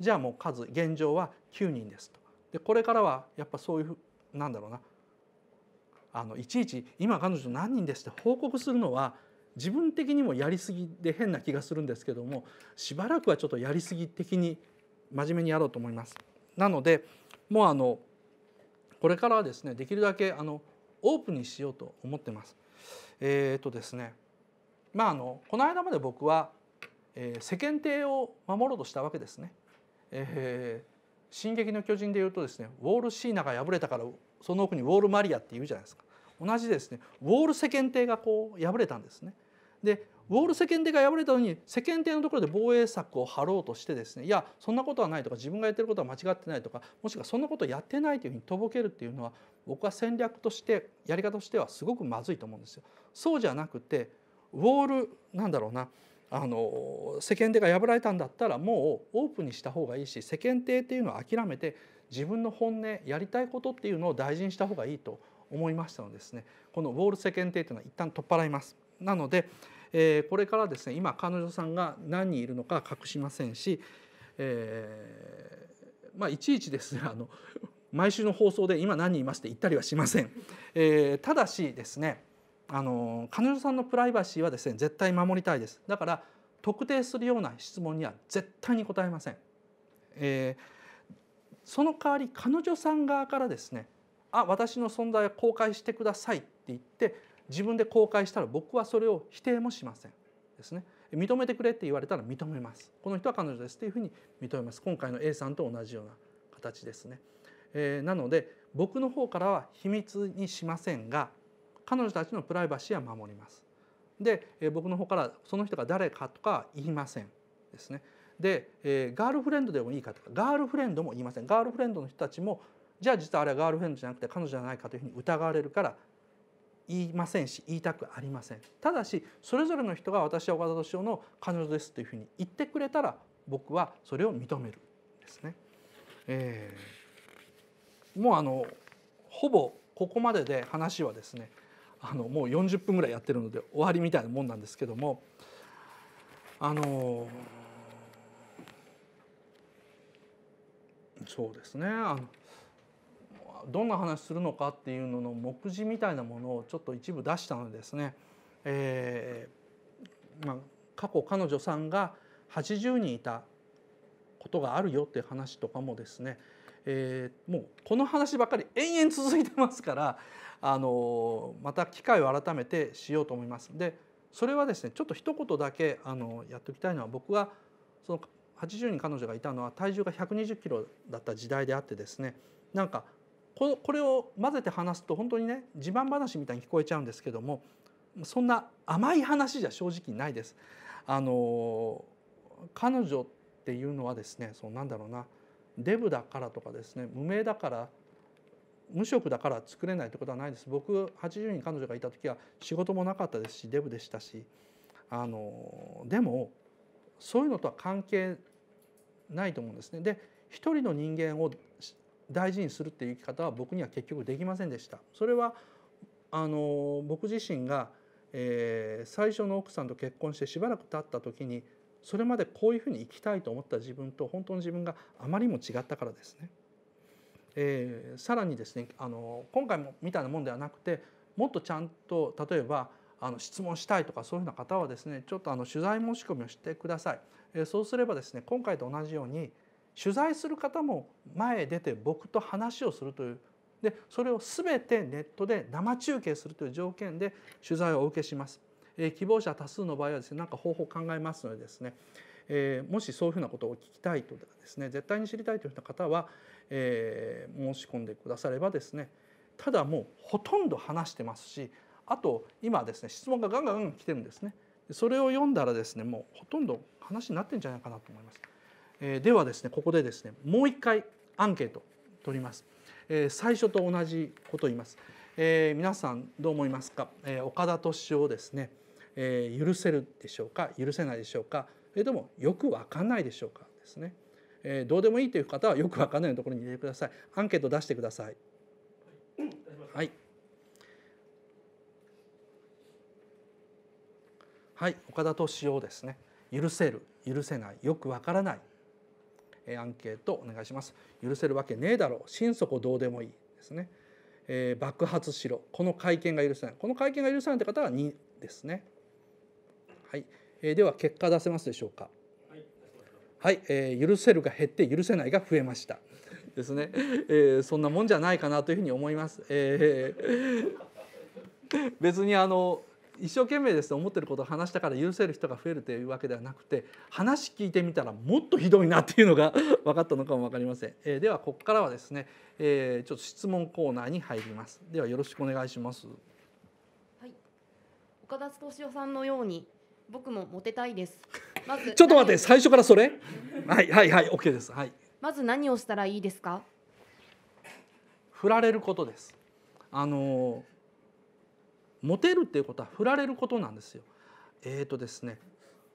じゃあもう数現状は9人ですと。でこれからはやっぱそういうなんだろうなあのいちいち今彼女何人ですって報告するのは自分的にもやりすぎで変な気がするんですけどもしばらくはちょっとやりすぎ的に真面目にやろうと思います。なのでもうあのこれからはですねできるだけあのオープンにしようと思ってます。えっ、とですねまああのこの間まで僕は、えー、世間体を守ろうとしたわけですね。えー、進撃の巨人でいうとですねウォールシーナが敗れたからその奥にウォール・マリアっていうじゃないですか同じですねウォール世間体がこう破れたんですね。でウォール世間体が破れたのに世間体のところで防衛策を張ろうとしてですねいやそんなことはないとか自分がやってることは間違ってないとかもしくはそんなことやってないというふうにとぼけるっていうのは僕は戦略としてやり方としてはすごくまずいと思うんですよ。そうじゃなくてウォールなんだろうなあの世間体が破られたんだったらもうオープンにした方がいいし世間体っていうのは諦めて自分の本音やりたいことっていうのを大事にした方がいいと思いましたのでですねこのウォール世間体というのは一旦取っ払います。なので、えこれからですね今彼女さんが何人いるのか隠しませんし、えー、まあいちいちですねあの毎週の放送で今何人いますって言ったりはしません。えー、ただしですねあの彼女さんのプライバシーはですね絶対守りたいですだから特定するような質問には絶対に答えません、えー、その代わり彼女さん側からですねあ私の存在を公開してくださいって言って自分で公開したら僕はそれを否定もしませんですね認めてくれって言われたら認めますこの人は彼女ですというふうに認めます今回の A さんと同じような形ですね、えー、なので僕の方からは秘密にしませんが彼女たちのプライバシーは守ります。で、え僕の方からその人が誰かとか言いませんですね。で、えガールフレンドでもいいかとかガールフレンドも言いませんガールフレンドの人たちもじゃあ実はあれはガールフレンドじゃなくて彼女じゃないかというふうに疑われるから言いませんし言いたくありませんただしそれぞれの人が私は岡田敏夫の彼女ですというふうに言ってくれたら僕はそれを認めるですね、えー、もうあのほぼここまでで話はですねあのもう40分ぐらいやってるので終わりみたいなもんなんですけどもあのそうですねあのどんな話するのかっていうのの目次みたいなものをちょっと一部出したのでですね、えーまあ、過去彼女さんが80人いたことがあるよっていう話とかもですね、えー、もうこの話ばっかり延々続いてますからあのまた機会を改めてしようと思います。でそれはですねちょっと一言だけあのやっておきたいのは僕はその80人彼女がいたのは体重が120キロだった時代であってですねなんかここれを混ぜて話すと本当にね自慢話みたいに聞こえちゃうんですけどもそんな甘い話じゃ正直ないです。あの彼女っていうのはですねそのなんだろうなデブだからとかですね無名だから無職だから作れないってことはないです僕80人彼女がいた時は仕事もなかったですしデブでしたしあのでもそういうのとは関係ないと思うんですね。で一人の人間を大事にするっていう生き方は僕には結局できませんでした。それはあの僕自身が、えー、最初の奥さんと結婚してしばらく経った時にそれまでこういうふうに生きたいと思った自分と本当の自分があまりにも違ったからですね。えー、さらにですねあの今回もみたいなもんではなくてもっとちゃんと例えばあの質問したいとかそういうふうな方はですねちょっとあの取材申し込みをしてください、えー、そうすればですね今回と同じように取材する方も前へ出て僕と話をするというでそれを全てネットで生中継するという条件で取材をお受けします。えー、希望者多数の場合はですねなんか方法を考えますのでですね、えー、もしそういうふうなことを聞きたいとですね絶対に知りたいという方は、えー、申し込んでくださればですねただもうほとんど話してますしあと今ですね質問がガンガン来てるんですねそれを読んだらですねもうほとんど話になってんじゃないかなと思います、えー、ではですねここでですねもう一回アンケート取ります、えー、最初と同じこと言います、えー、皆さんどう思いますか、えー、岡田敏夫をですね、えー、許せるでしょうか許せないでしょうかそれともよく分かんないでしょうかですね。えー、どうでもいいという方はよく分かんないところに入れてください。アンケート出してください。はい。はい、岡田敏夫ですね。許せる、許せない、よくわからない。えアンケートお願いします。許せるわけねえだろう。心底どうでもいいですね。えー、爆発しろ。この会見が許せない。この会見が許せないって方は2ですね。はい。えでは結果出せますでしょうかはい、えー、許せるが減って許せないが増えましたですね、えー、そんなもんじゃないかなというふうに思います、えー、別にあの一生懸命です思ってることを話したから許せる人が増えるというわけではなくて話聞いてみたらもっとひどいなっていうのが [LAUGHS] 分かったのかも分かりません、えー、ではここからはですね、えー、ちょっと質問コーナーに入りますではよろしくお願いしますはい岡田敏夫さんのように僕もモテたいです。まずちょっと待って、最初からそれはいはいはい、OK です。はい。まず何をしたらいいですか振られることです。あのモテるっていうことは振られることなんですよ。えーとですね、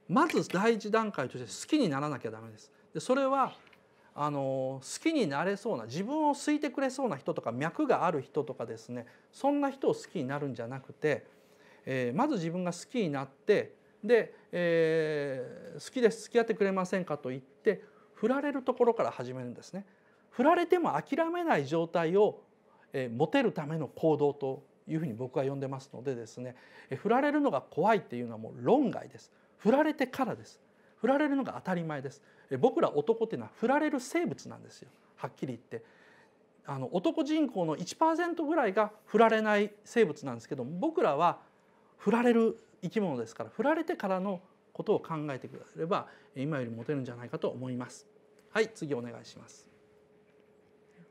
まず第一段階として好きにならなきゃダメです。でそれはあの好きになれそうな自分を好いてくれそうな人とか脈がある人とかですねそんな人を好きになるんじゃなくて、えー、まず自分が好きになってで、えー、好きです付き合ってくれませんかと言って振られるところから始めるんですね。振られても諦めない状態を、えー、持てるための行動というふうに僕は呼んでますのでですね、えー、振られるのが怖いっていうのはもう論外です。振られてからです。振られるのが当たり前です。えー、僕ら男っていうのは振られる生物なんですよ。はっきり言って。あの男人口の1%ぐらいが振られない生物なんですけど僕らは振られる生き物ですから振られてからのことを考えてくだされば今よりモテるんじゃないかと思いますはい次お願いします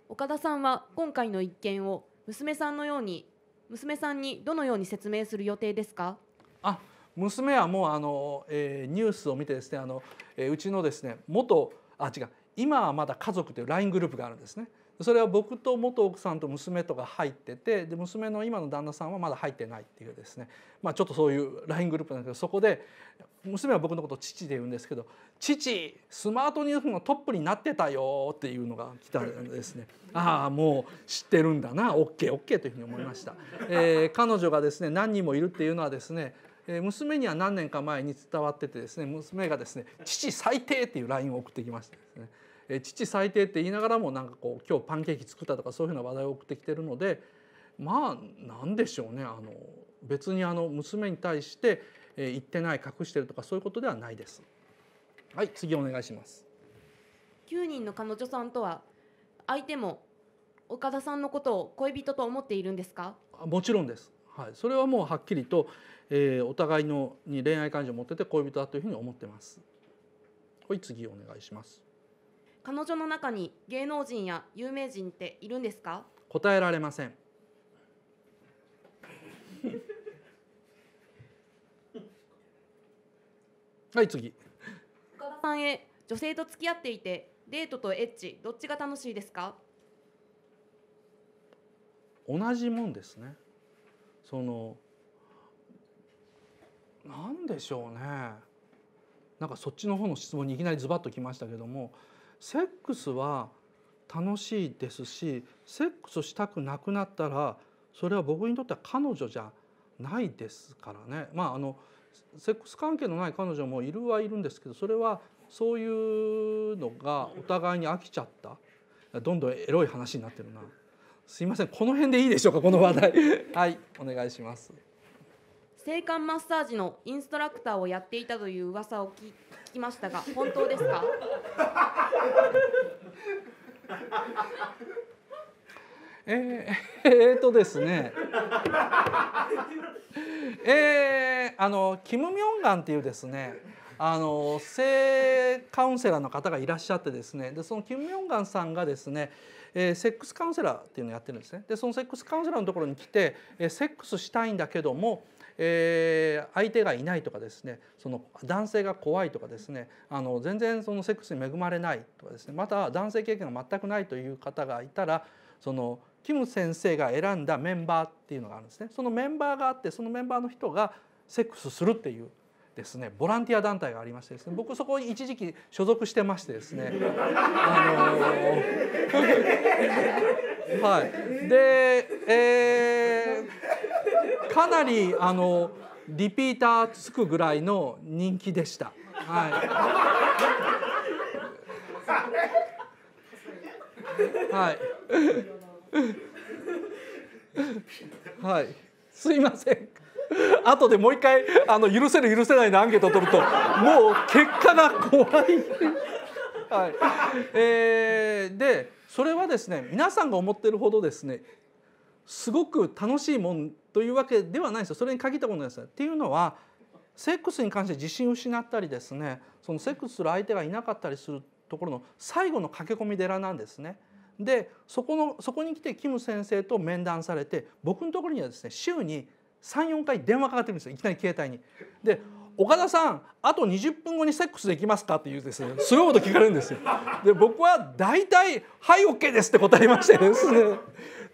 岡田さんは今回の一件を娘さんのように娘さんにどのように説明する予定ですかあ娘はもうあの、えー、ニュースを見てですねあの、えー、うちのですね元あ違う今はまだ家族という LINE グループがあるんですねそれは僕と元奥さんと娘とか入っててで娘の今の旦那さんはまだ入ってないっていうですね、まあ、ちょっとそういう LINE グループなんですけどそこで娘は僕のことを父で言うんですけど「父スマートニュースのトップになってたよ」っていうのが来たんですね [LAUGHS] ああもう知ってるんだな OKOK というふうに思いました。えー、彼女がですね何人もいるっていうのはですね娘には何年か前に伝わっててですね娘がですね「父最低」っていう LINE を送ってきましたですね。え父最低って言いながらもなんかこう今日パンケーキ作ったとかそういうふうな話題を送ってきてるのでまあなんでしょうねあの別にあの娘に対して言ってない隠してるとかそういうことではないです。はい次お願いします。9人の彼女さんとは相手も岡田さんのことを恋人と思っているんですかもちろんです、はい、それはもうはっきりと、えー、お互いのに恋愛感情を持ってて恋人だというふうに思ってますはい次お願いします彼女の中に芸能人や有名人っているんですか答えられません [LAUGHS] はい次岡田さんへ女性と付き合っていてデートとエッチどっちが楽しいですか同じもんですねそのなんでしょうねなんかそっちの方の質問にいきなりズバッときましたけどもセックスは楽しいですしセックスしたくなくなったらそれは僕にとっては彼女じゃないですからね。まああのセックス関係のない彼女もいるはいるんですけどそれはそういうのがお互いに飽きちゃったどんどんエロい話になってるなすいませんこの辺でいいでしょうかこの話題 [LAUGHS] はいお願いします性感マッサージのインストラクターをやっていたという噂を聞聞きましたが本当ですか [LAUGHS] えー、[LAUGHS] えー、とですねえー、あのキム・ミョンガンっていうですねあの性カウンセラーの方がいらっしゃってですねでそのキム・ミョンガンさんがですね、えー、セックスカウンセラーっていうのをやってるんですねでそのセックスカウンセラーのところに来て、えー、セックスしたいんだけどもえー、相手がいないとかですねその男性が怖いとかですねあの全然そのセックスに恵まれないとかですねまた男性経験が全くないという方がいたらそのキム先生が選んだメンバーっていうのがあるんですねそのメンバーがあってそのメンバーの人がセックスするっていうですねボランティア団体がありましてですね僕そこに一時期所属してましてですねあのー、[LAUGHS] はいでえーかなりあのリピーターつくぐらいの人気でした。はいはいはい、すいません。後でもう一回あの許せる許せないのアンケート取るともう結果が怖いはいえー、でそれはですね皆さんが思ってるほどですねすごく楽しいもんというわけではないですよそれに限ったことです。っていうのはセックスに関して自信を失ったりですねそのセックスする相手がいなかったりするところの最後の駆け込み寺なんですね。でそこのそこに来てキム先生と面談されて僕のところにはですね週に34回電話かかってるんですよいきなり携帯に。で岡田さんあと20分後にセックスできますか?」って言うですねすごいこと聞かれるんですよ。で僕は大体「はい OK です」って答えましてですね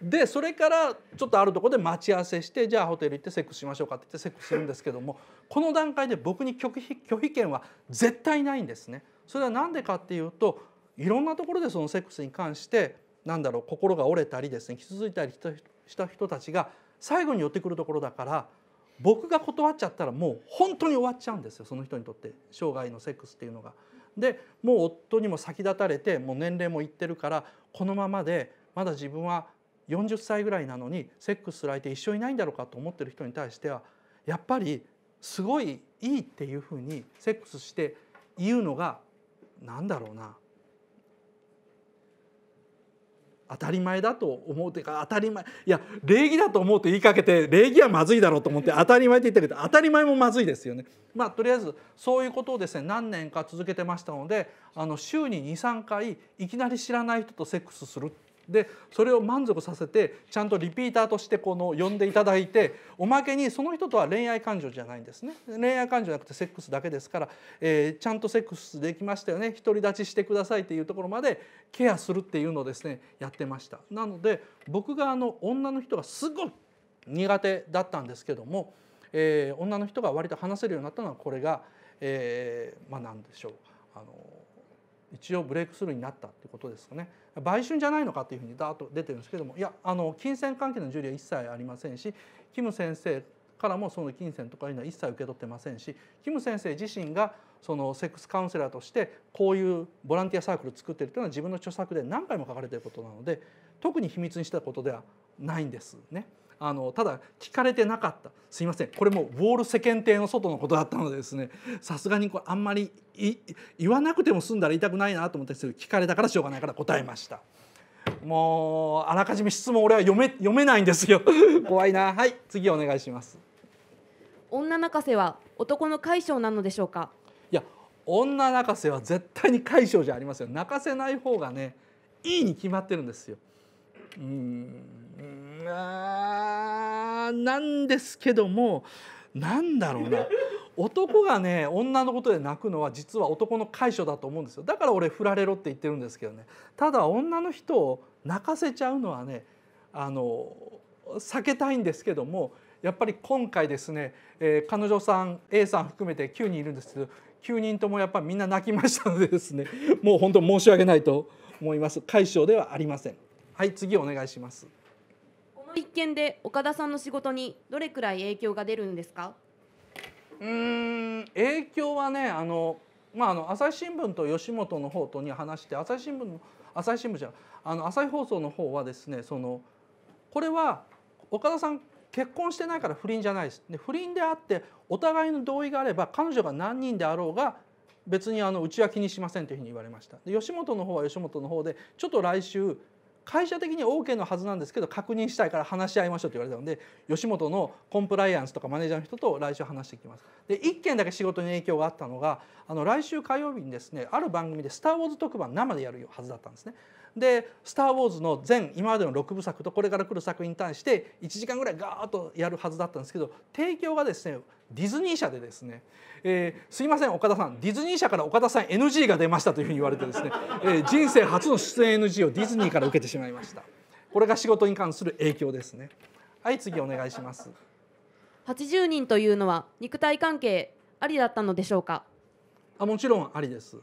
でそれからちょっとあるとこで待ち合わせしてじゃあホテル行ってセックスしましょうかって言ってセックスするんですけどもこの段階で僕に拒否拒否権は絶対ないんですね。それは何でかっていうといろんなところでそのセックスに関してなんだろう心が折れたりですね傷ついたりした人たちが最後に寄ってくるところだから僕が断っちゃったらもう本当に終わっちゃうんですよその人にとって生涯のセックスっていうのが。でもう夫にも先立たれてもう年齢もいってるからこのままでまだ自分は40歳ぐらいなのにセックスする相手一緒いないんだろうかと思ってる人に対してはやっぱりすごいいいっていうふうにセックスして言うのが何だろうな当たり前だと思うというか当たり前いや礼儀だと思うと言いかけて礼儀はまずいだろうと思って当たり前って言ったけど当たり前もまずいですよね。まあ、とりあえずそういうことをですね何年か続けてましたのであの週に23回いきなり知らない人とセックスするっでそれを満足させてちゃんとリピーターとしてこの呼んでいただいておまけにその人とは恋愛感情じゃないんですね恋愛感情じゃなくてセックスだけですから、えー、ちゃんとセックスできましたよね独り立ちしてくださいっていうところまでケアするっていうのをですねやってましたなので僕があの女の人がすごい苦手だったんですけども、えー、女の人が割と話せるようになったのはこれが、えー、まあ何でしょうあの一応ブレイクスルーになったってことですかね売春じゃないのかというふうにだーと出てるんですけどもいやあの金銭関係の受理は一切ありませんしキム先生からもその金銭とかいうのは一切受け取ってませんしキム先生自身がそのセックスカウンセラーとしてこういうボランティアサークル作ってるというのは自分の著作で何回も書かれてることなので特に秘密にしたことではないんですね。あのただ聞かれてなかったすいませんこれもウォール世間体の外のことだったのでですねさすがにこうあんまりい言わなくても済んだら言いたくないなと思ったすて聞かれたからしょうがないから答えました。もうあらかじめ質問俺は読め読めないんですよ [LAUGHS] 怖いなはい次お願いします女泣かせは男の解消なのでしょうかいや女泣かせは絶対に解消じゃありますよ泣かせない方がねいいに決まってるんですようんあなんですけどもなんだろうな男がね女のことで泣くのは実は男の解消だと思うんですよだから俺振られろって言ってるんですけどねただ女の人を泣かせちゃうのはねあの避けたいんですけどもやっぱり今回ですね、えー、彼女さん A さん含めて9人いるんですけど9人ともやっぱりみんな泣きましたのでですねもう本当申し訳ないと思います解消ではありませんはい次お願いします一見で岡田さんの仕事にどれくらい影響が出るんですかうん影響はねあの、まあ、あの朝日新聞と吉本の方とに話して朝日新聞の朝日新聞じゃあの朝日放送の方はですねそのこれは岡田さん結婚してないから不倫じゃないですで不倫であってお互いの同意があれば彼女が何人であろうが別にあのうちは気にしませんというふうに言われましたで吉本の方は吉本の方でちょっと来週会社的に OK のはずなんですけど確認したいから話し合いましょうと言われたので吉本のコンプライアンスとかマネージャーの人と来週話してきます。で1件だけ仕事に影響があったのがあの来週火曜日にですねある番組で「スター・ウォーズ」特番生でやるはずだったんですね。で「スター・ウォーズ」の全今までの6部作とこれから来る作品に対して1時間ぐらいガーッとやるはずだったんですけど提供がですねディズニー社でですね、えー、すいません岡田さんディズニー社から岡田さん NG が出ましたというふうに言われてですね、えー、人生初の出演 NG をディズニーから受けてしまいましたこれが仕事に関する影響ですねはい次お願いします80人というのは肉体関係ありだったのでしょうかあもちろんありです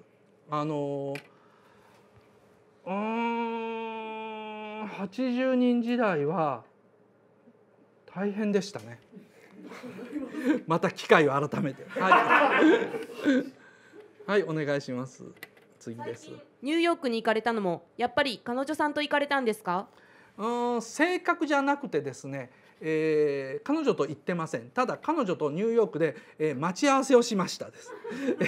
あのーうん80人時代は大変でしたね [LAUGHS] また機会を改めてはい、はい、お願いします次ですニューヨークに行かれたのもやっぱり彼女さんと行かれたんですかうん正確じゃなくてですねえー、彼女と行ってませんただ彼女とニューヨークで、えー、待ち合わせをしましたです、え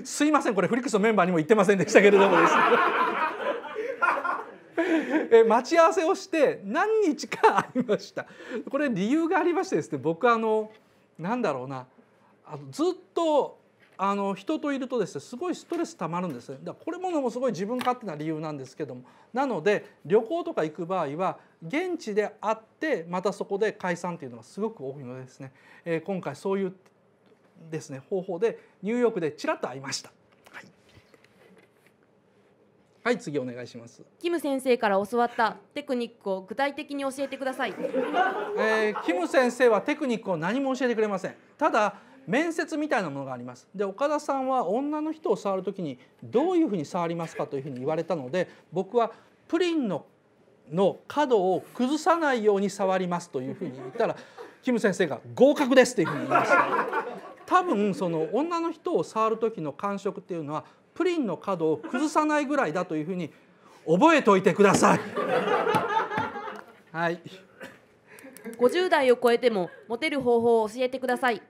ー、すいませんこれフリックスのメンバーにも言ってませんでしたけれどもです、ねえ [LAUGHS] 待ち合わせをして何日かありましたこれ理由がありましてですね僕あのなんだろうなあのずっとあの人といるとですねすごいストレスたまるんですねだからこれものもすごい自分勝手な理由なんですけどもなので旅行とか行く場合は現地で会ってまたそこで解散っていうのがすごく多いのでですね、えー、今回そういうですね方法でニューヨークでちらっと会いました。はい次お願いしますキム先生から教わったテクニックを具体的に教えてください、えー、キム先生はテクニックを何も教えてくれませんただ面接みたいなものがありますで岡田さんは女の人を触る時にどういうふうに触りますかというふうに言われたので僕はプリンのの角を崩さないように触りますというふうに言ったらキム先生が合格ですというふうに言いました多分その女の人を触る時の感触っていうのはプリンの角を崩さないぐらいだというふうに覚えておいてください。はい。五十代を超えてもモテる方法を教えてください。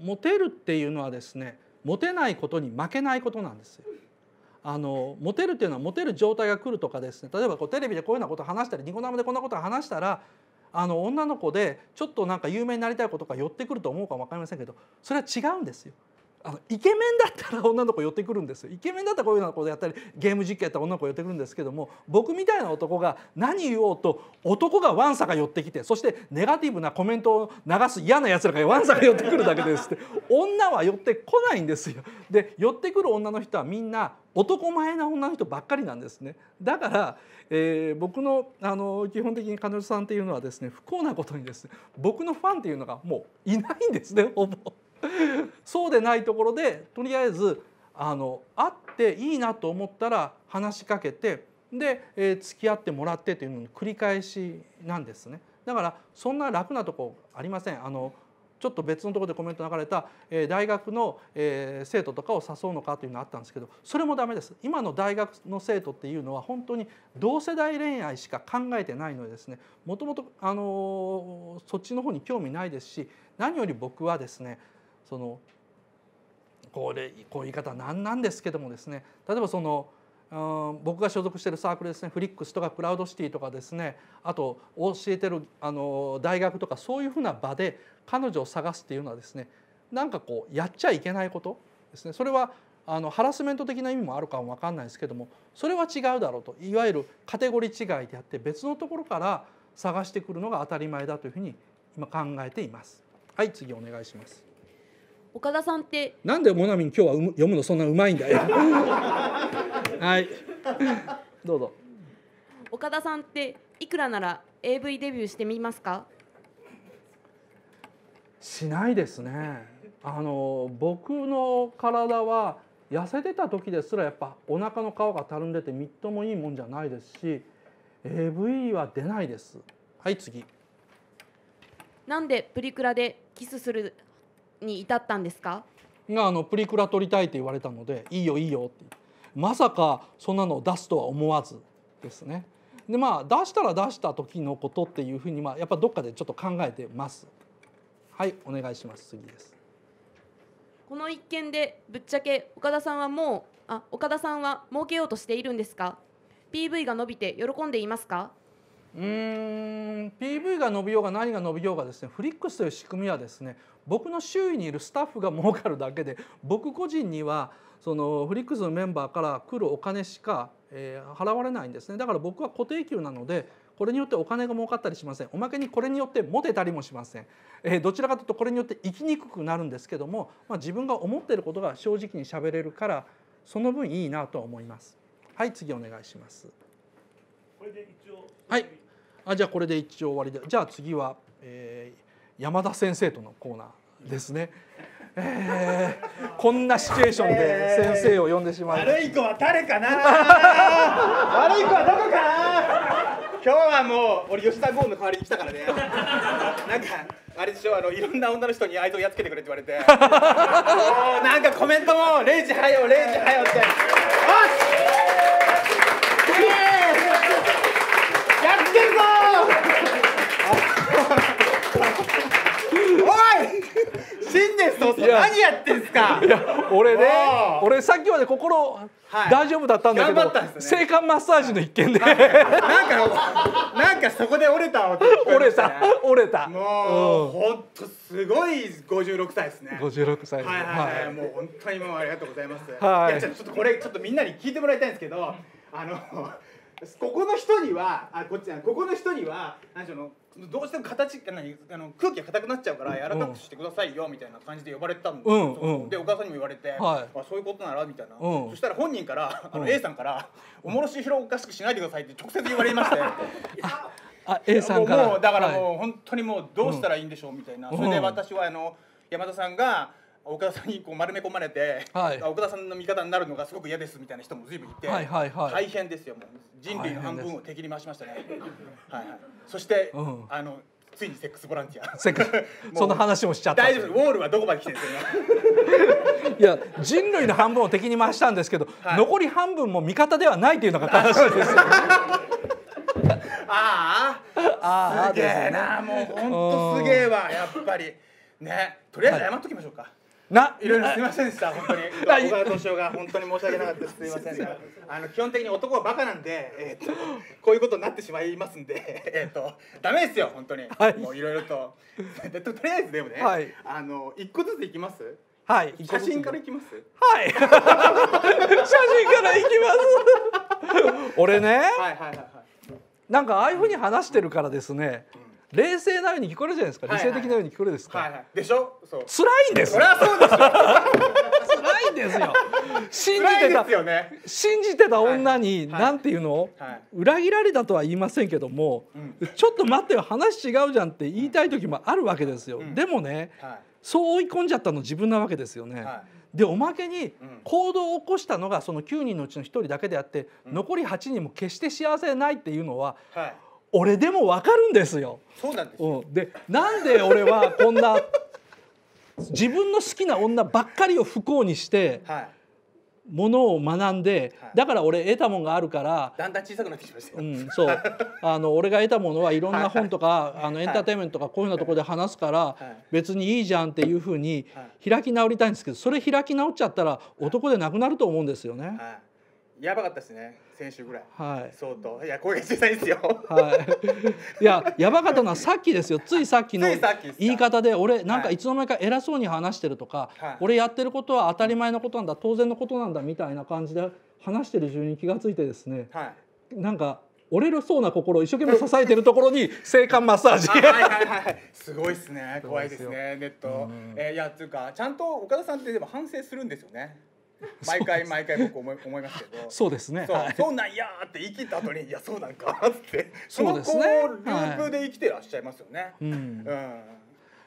モテるっていうのはですね、モテないことに負けないことなんですよ。あのモテるっていうのはモテる状態が来るとかですね例えばこうテレビでこういうようなこと話したりニコ生でこんなこと話したらあの女の子でちょっとなんか有名になりたい子とか寄ってくると思うかも分かりませんけどそれは違うんですよ。あのイケメンだったら女の子寄ってくるんですよイケメンだったらこういうようなことやったりゲーム実況やったら女の子寄ってくるんですけども僕みたいな男が何言おうと男がわんさか寄ってきてそしてネガティブなコメントを流す嫌なやつらがわんさか寄ってくるだけですって女は寄ってこないんですよ。で寄ってくる女の人はみんな男前な女の人ばっかりなんですねだから、えー、僕のあの基本的に彼女さんっていうのはですね不幸なことにですね僕のファンっていうのがもういないんですねほぼ。[LAUGHS] そうでないところでとりあえずあの会っていいなと思ったら話しかけてで、えー、付き合ってもらってというのの繰り返しなんですね。だからそんな楽なとこありません。あのちょっと別のところでコメント流れた、えー、大学の、えー、生徒とかを誘うのかというのがあったんですけどそれもダメです今の大学の生徒っていうのは本当に同世代恋愛しか考えてないのでですねもともと、あのそっちの方に興味ないですし何より僕はですねそのこれこういう言い方は何なんですけどもですね例えばその僕が所属しているサークルですねフリックスとかクラウドシティとかですねあと教えてるあの大学とかそういうふうな場で彼女を探すっていうのはですねなんかこうやっちゃいけないことですねそれはあのハラスメント的な意味もあるかも分かんないですけどもそれは違うだろうといわゆるカテゴリー違いであって別のところから探してくるのが当たり前だというふうに今考えています。はい次お願いします岡田さんってなんでモナミン今日は読むのそんなうまいんだよ [LAUGHS] はいどうぞ岡田さんっていくらなら AV デビューしてみますかしないですねあの僕の体は痩せてた時ですらやっぱお腹の皮がたるんでてみっともいいもんじゃないですし AV は出ないですはい次なんでプリクラでキスするに至ったんですかがあのプリクラ撮りたいって言われたので「いいよいいよ」ってまさかそんなのを出すとは思わずですね。でまあ出したら出した時のことっていうふうに、まあ、やっぱどっかでちょっと考えてます。はいお願いします次ですこの一件でぶっちゃけ岡田さんはもうあ岡田さんは儲けようとしているんですか PV が伸びて喜んでいますかうん PV が伸びようが何が伸びようがですねフリックスという仕組みはですね僕の周囲にいるスタッフが儲かるだけで [LAUGHS] 僕個人にはそのフリックスのメンバーから来るお金しか、え払われないんですねだから僕は固定給なのでこれによってお金が儲かったりしませんおまけにこれによってモテたりもしません、えどちらかというとこれによって生きにくくなるんですけども、まあ、自分が思っていることが正直に喋れるからその分いいなとは思いますはい次お願いしますこれで一応はいあじゃあこれで一応終わりでじゃあ次は、えー、山田先生とのコーナーですね。えー、こんなシチュエーションで先生を呼んでしまい、えー、悪い子は誰かな [LAUGHS] 悪い子はどこかな今日はもう俺吉田剛の代わりに来たからねなんかあれでしょあのいろんな女の人に愛想やっつけてくれって言われて [LAUGHS] なんかコメントも「0時はよ0時はよ」って「よしけるぞおい新年早々何やってんですかいや俺ね俺さっきまで心、はい、大丈夫だったんだけど、ね、性感マッサージの一件でなんかなんかそこで折れた、折れた折れたもう、本当すごい56歳ですね56歳はいはい、はい、もう本当に今もありがとうございます、はい、いやちょっとこれちょっとみんなに聞いてもらいたいんですけどあのここの人にはあこっちここの人には何しどうしても形あの空気が硬くなっちゃうから柔らかくしてくださいよみたいな感じで呼ばれてたんですよ、うんでお母さんにも言われて、はい、あそういうことならみたいな、うん、そしたら本人からあの A さんから「おもろし広おかしくしないでください」って直接言われまして。あ A さんからもうだからもう、はい、本当にもうどうしたらいいんでしょうみたいな、それで私はあの山田さんが岡田さんにこう丸め込まれて、はい、岡田さんの味方になるのがすごく嫌ですみたいな人も随分いて、はいはいはい、大変ですよもう人類の半分を敵に回しましたね。はい、はい、そして、うん、あのついにセックスボランティア。セックスその話もしちゃった。大丈夫ウォールはどこまで来てるんですか、[LAUGHS] いや人類の半分を敵に回したんですけど、はい、残り半分も味方ではないというのが正しいですああすげえな、もう本当すげえわやっぱりねとりあえず謝っときましょうか。はいないろいろすみませんでした本当に [LAUGHS] 小川敏夫が本当に申し訳なかったすみませんが [LAUGHS] あの基本的に男はバカなんで、えーと、とこういうことになってしまいますんで [LAUGHS] えっ、とだめですよ本当に、はい、もういろいろととりあえずでもね、はい、あの一個ずついきますはい、写真からいきます。はい。写真からいきます。俺ね。はいはいはいはい。なんかああいうふうに話してるからですね。うん冷静なように聞こえるじゃないですか、はいはい、理性的なように聞こえるですか、はいはい、でしょそう辛いんですそそうですよ辛いんですよ [LAUGHS] 信じてた、ね、信じてた女に、なんていうの、はい、裏切られたとは言いませんけども、うん、ちょっと待ってよ話違うじゃんって言いたい時もあるわけですよ、うん、でもね、はい、そう追い込んじゃったの自分なわけですよね、でおまけに行動を起こしたのがその9人のうちの1人だけであって、うん、残り8人も決して幸せないっていうのは、はい、俺でもわかるんですよ。そうなんですよ、うん、でなんで俺はこんな自分の好きな女ばっかりを不幸にして、はい、ものを学んで、はい、だから俺得たもんがあるからだんだん小さくなってきましたうん、そう [LAUGHS] あの俺が得たものはいろんな本とか、はいあのエンターテインメントとかこういうふうなところで話すから、別にいいじゃんっていうふうに開き直りたいんですけどそれ開き直っちゃったら男でなくなると思うんですよね。やばかったですね先週ぐらいはい相当いや声小さいですよはいいややばかったのはさっきですよついさっきの言い方で俺なんかいつの間にか偉そうに話してるとか、はい、俺やってることは当たり前のことなんだ当然のことなんだみたいな感じで話してる順に気が付いてですね、はい、なんか折れるそうな心を一生懸命支えてるところに性感マッサージはいはいはい、すごいですね怖いですねネット、えー、いやつうかちゃんと岡田さんってでも反省するんですよね [LAUGHS] 毎回毎回僕思い思いますけどそうですねそうはい、そうなんやって生きた後にいやそうなんかってそうでう、ね、ループで生きてらっしゃいますよね。はい、うん、うん、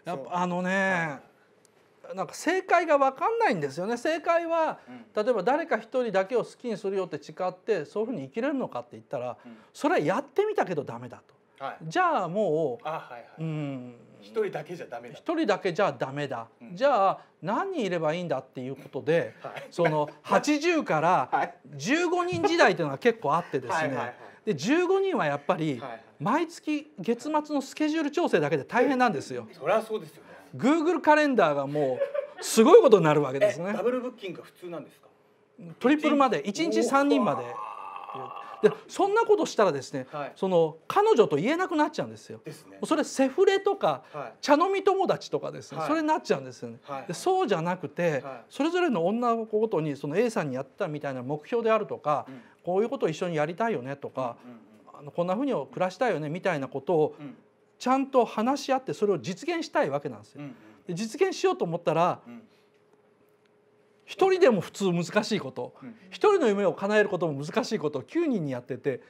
やっぱあのね、はいなんか正解が分かんないんですよね正解は、うん、例えば誰か一人だけを好きにするよって誓ってそういうふうに生きれるのかって言ったら、うん、それはやってみたけど駄目だと、はい、じゃあもう、はいはい、うん一人だけじゃダメだ一人だけじゃダメだ、うん、じゃあ何人いればいいんだっていうことで、はい、その八十から [LAUGHS] 十五人時代というのは結構あってですねはいはい、はい、で十五人はやっぱり毎月月末のスケジュール調整だけで大変なんですよ。それはそうですよね Google カレンダーがもうすごいことになるわけですね。ダブルブッキングが普通なんですかトリプルまで一日三人まででそんなことしたらですね、はい、その彼女と言えなくなっちゃうんですよ。すね、それセフレとか、はい、茶飲み友達とかですね、はい、それになっちゃうんですよね。でそうじゃなくて、それぞれの女の子ごとにその A さんにやったみたいな目標であるとか、うん、こういうことを一緒にやりたいよねとか、うんあのこんなふうに暮らしたいよねみたいなことをちゃんと話し合ってそれを実現したいわけなんですよ。うんうん、で実現しようと思ったら、うん一人でも普通難しいこと一人の夢を叶えることも難しいことを9人にやってて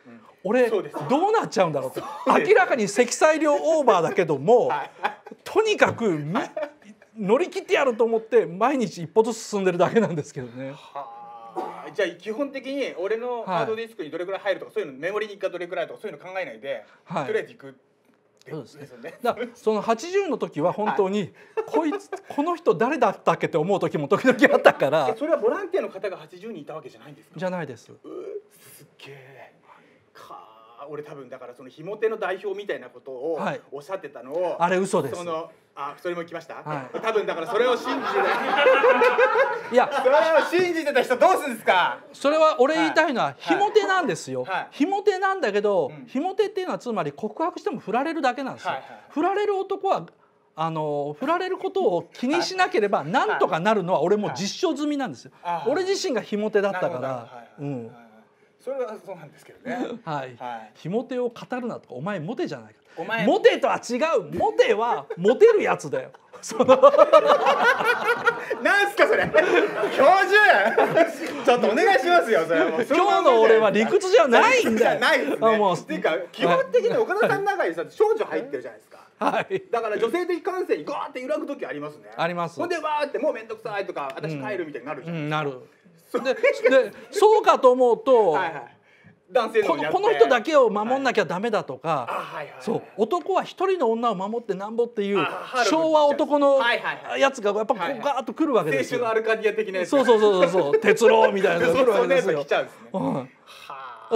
俺どうなっちゃうんだろうて明らかに積載量オーバーだけどもとにかく乗り切ってやると思って毎日一歩ずつ進んでるだけなんですけどね。じゃあ基本的に俺のハードディスクにどれくらい入るとか、そういうのメモリにかどれくらいとかそういうの考えないで、とりあえず行くそうですね。だその八十の時は本当に、こいつこの人誰だったっけって思う時も時々あったから。それはボランティアの方が八十人いたわけじゃないんですか。じゃないです。すっげえ。俺多分だからそのひも手の代表みたいなことをおっしゃってたのを、はい、あれ嘘ですそのあそれも来ました、はい、多分だからそれを信じて [LAUGHS] いやそれを信じてた人どうするんですかそれは俺言いたいのは、はい、ひも手なんですよ、はい、ひも手なんだけど、うん、ひも手っていうのはつまり告白しても振られるだけなんですよ、はいはい、振られる男はあの振られることを気にしなければなんとかなるのは俺も実証済みなんですよ、はい俺自身がひも手だったから、うんそれはそうなんですけどね。[LAUGHS] はい。はい。ひもてを語るなとか、お前モテじゃないか。お前モテとは違う。モテはモテるやつだよ。[LAUGHS] そのなんすかそれ。教授。ちょっとお願いしますよ。それは今日の俺は理屈じゃないんだよ。ないです、ね。もう。っていうか基本的に岡田さんの中にさ少女入ってるじゃないですか。はい、だから女性的感性にガーって揺らぐ時ありますねありますほんでわーってもう面倒くさいとか私帰るみたいになるじゃん、うんうん、なるででそうかと思うと。はいはい男性このこの人だけを守んなきゃダメだとか、はい、そう男は一人の女を守ってなんぼっていう昭和男のやつがやっぱこうガーッとくるわけですよ。青春のアルカディア的なやつ。そうそうそうそう鉄 [LAUGHS] 郎みたいなのが来る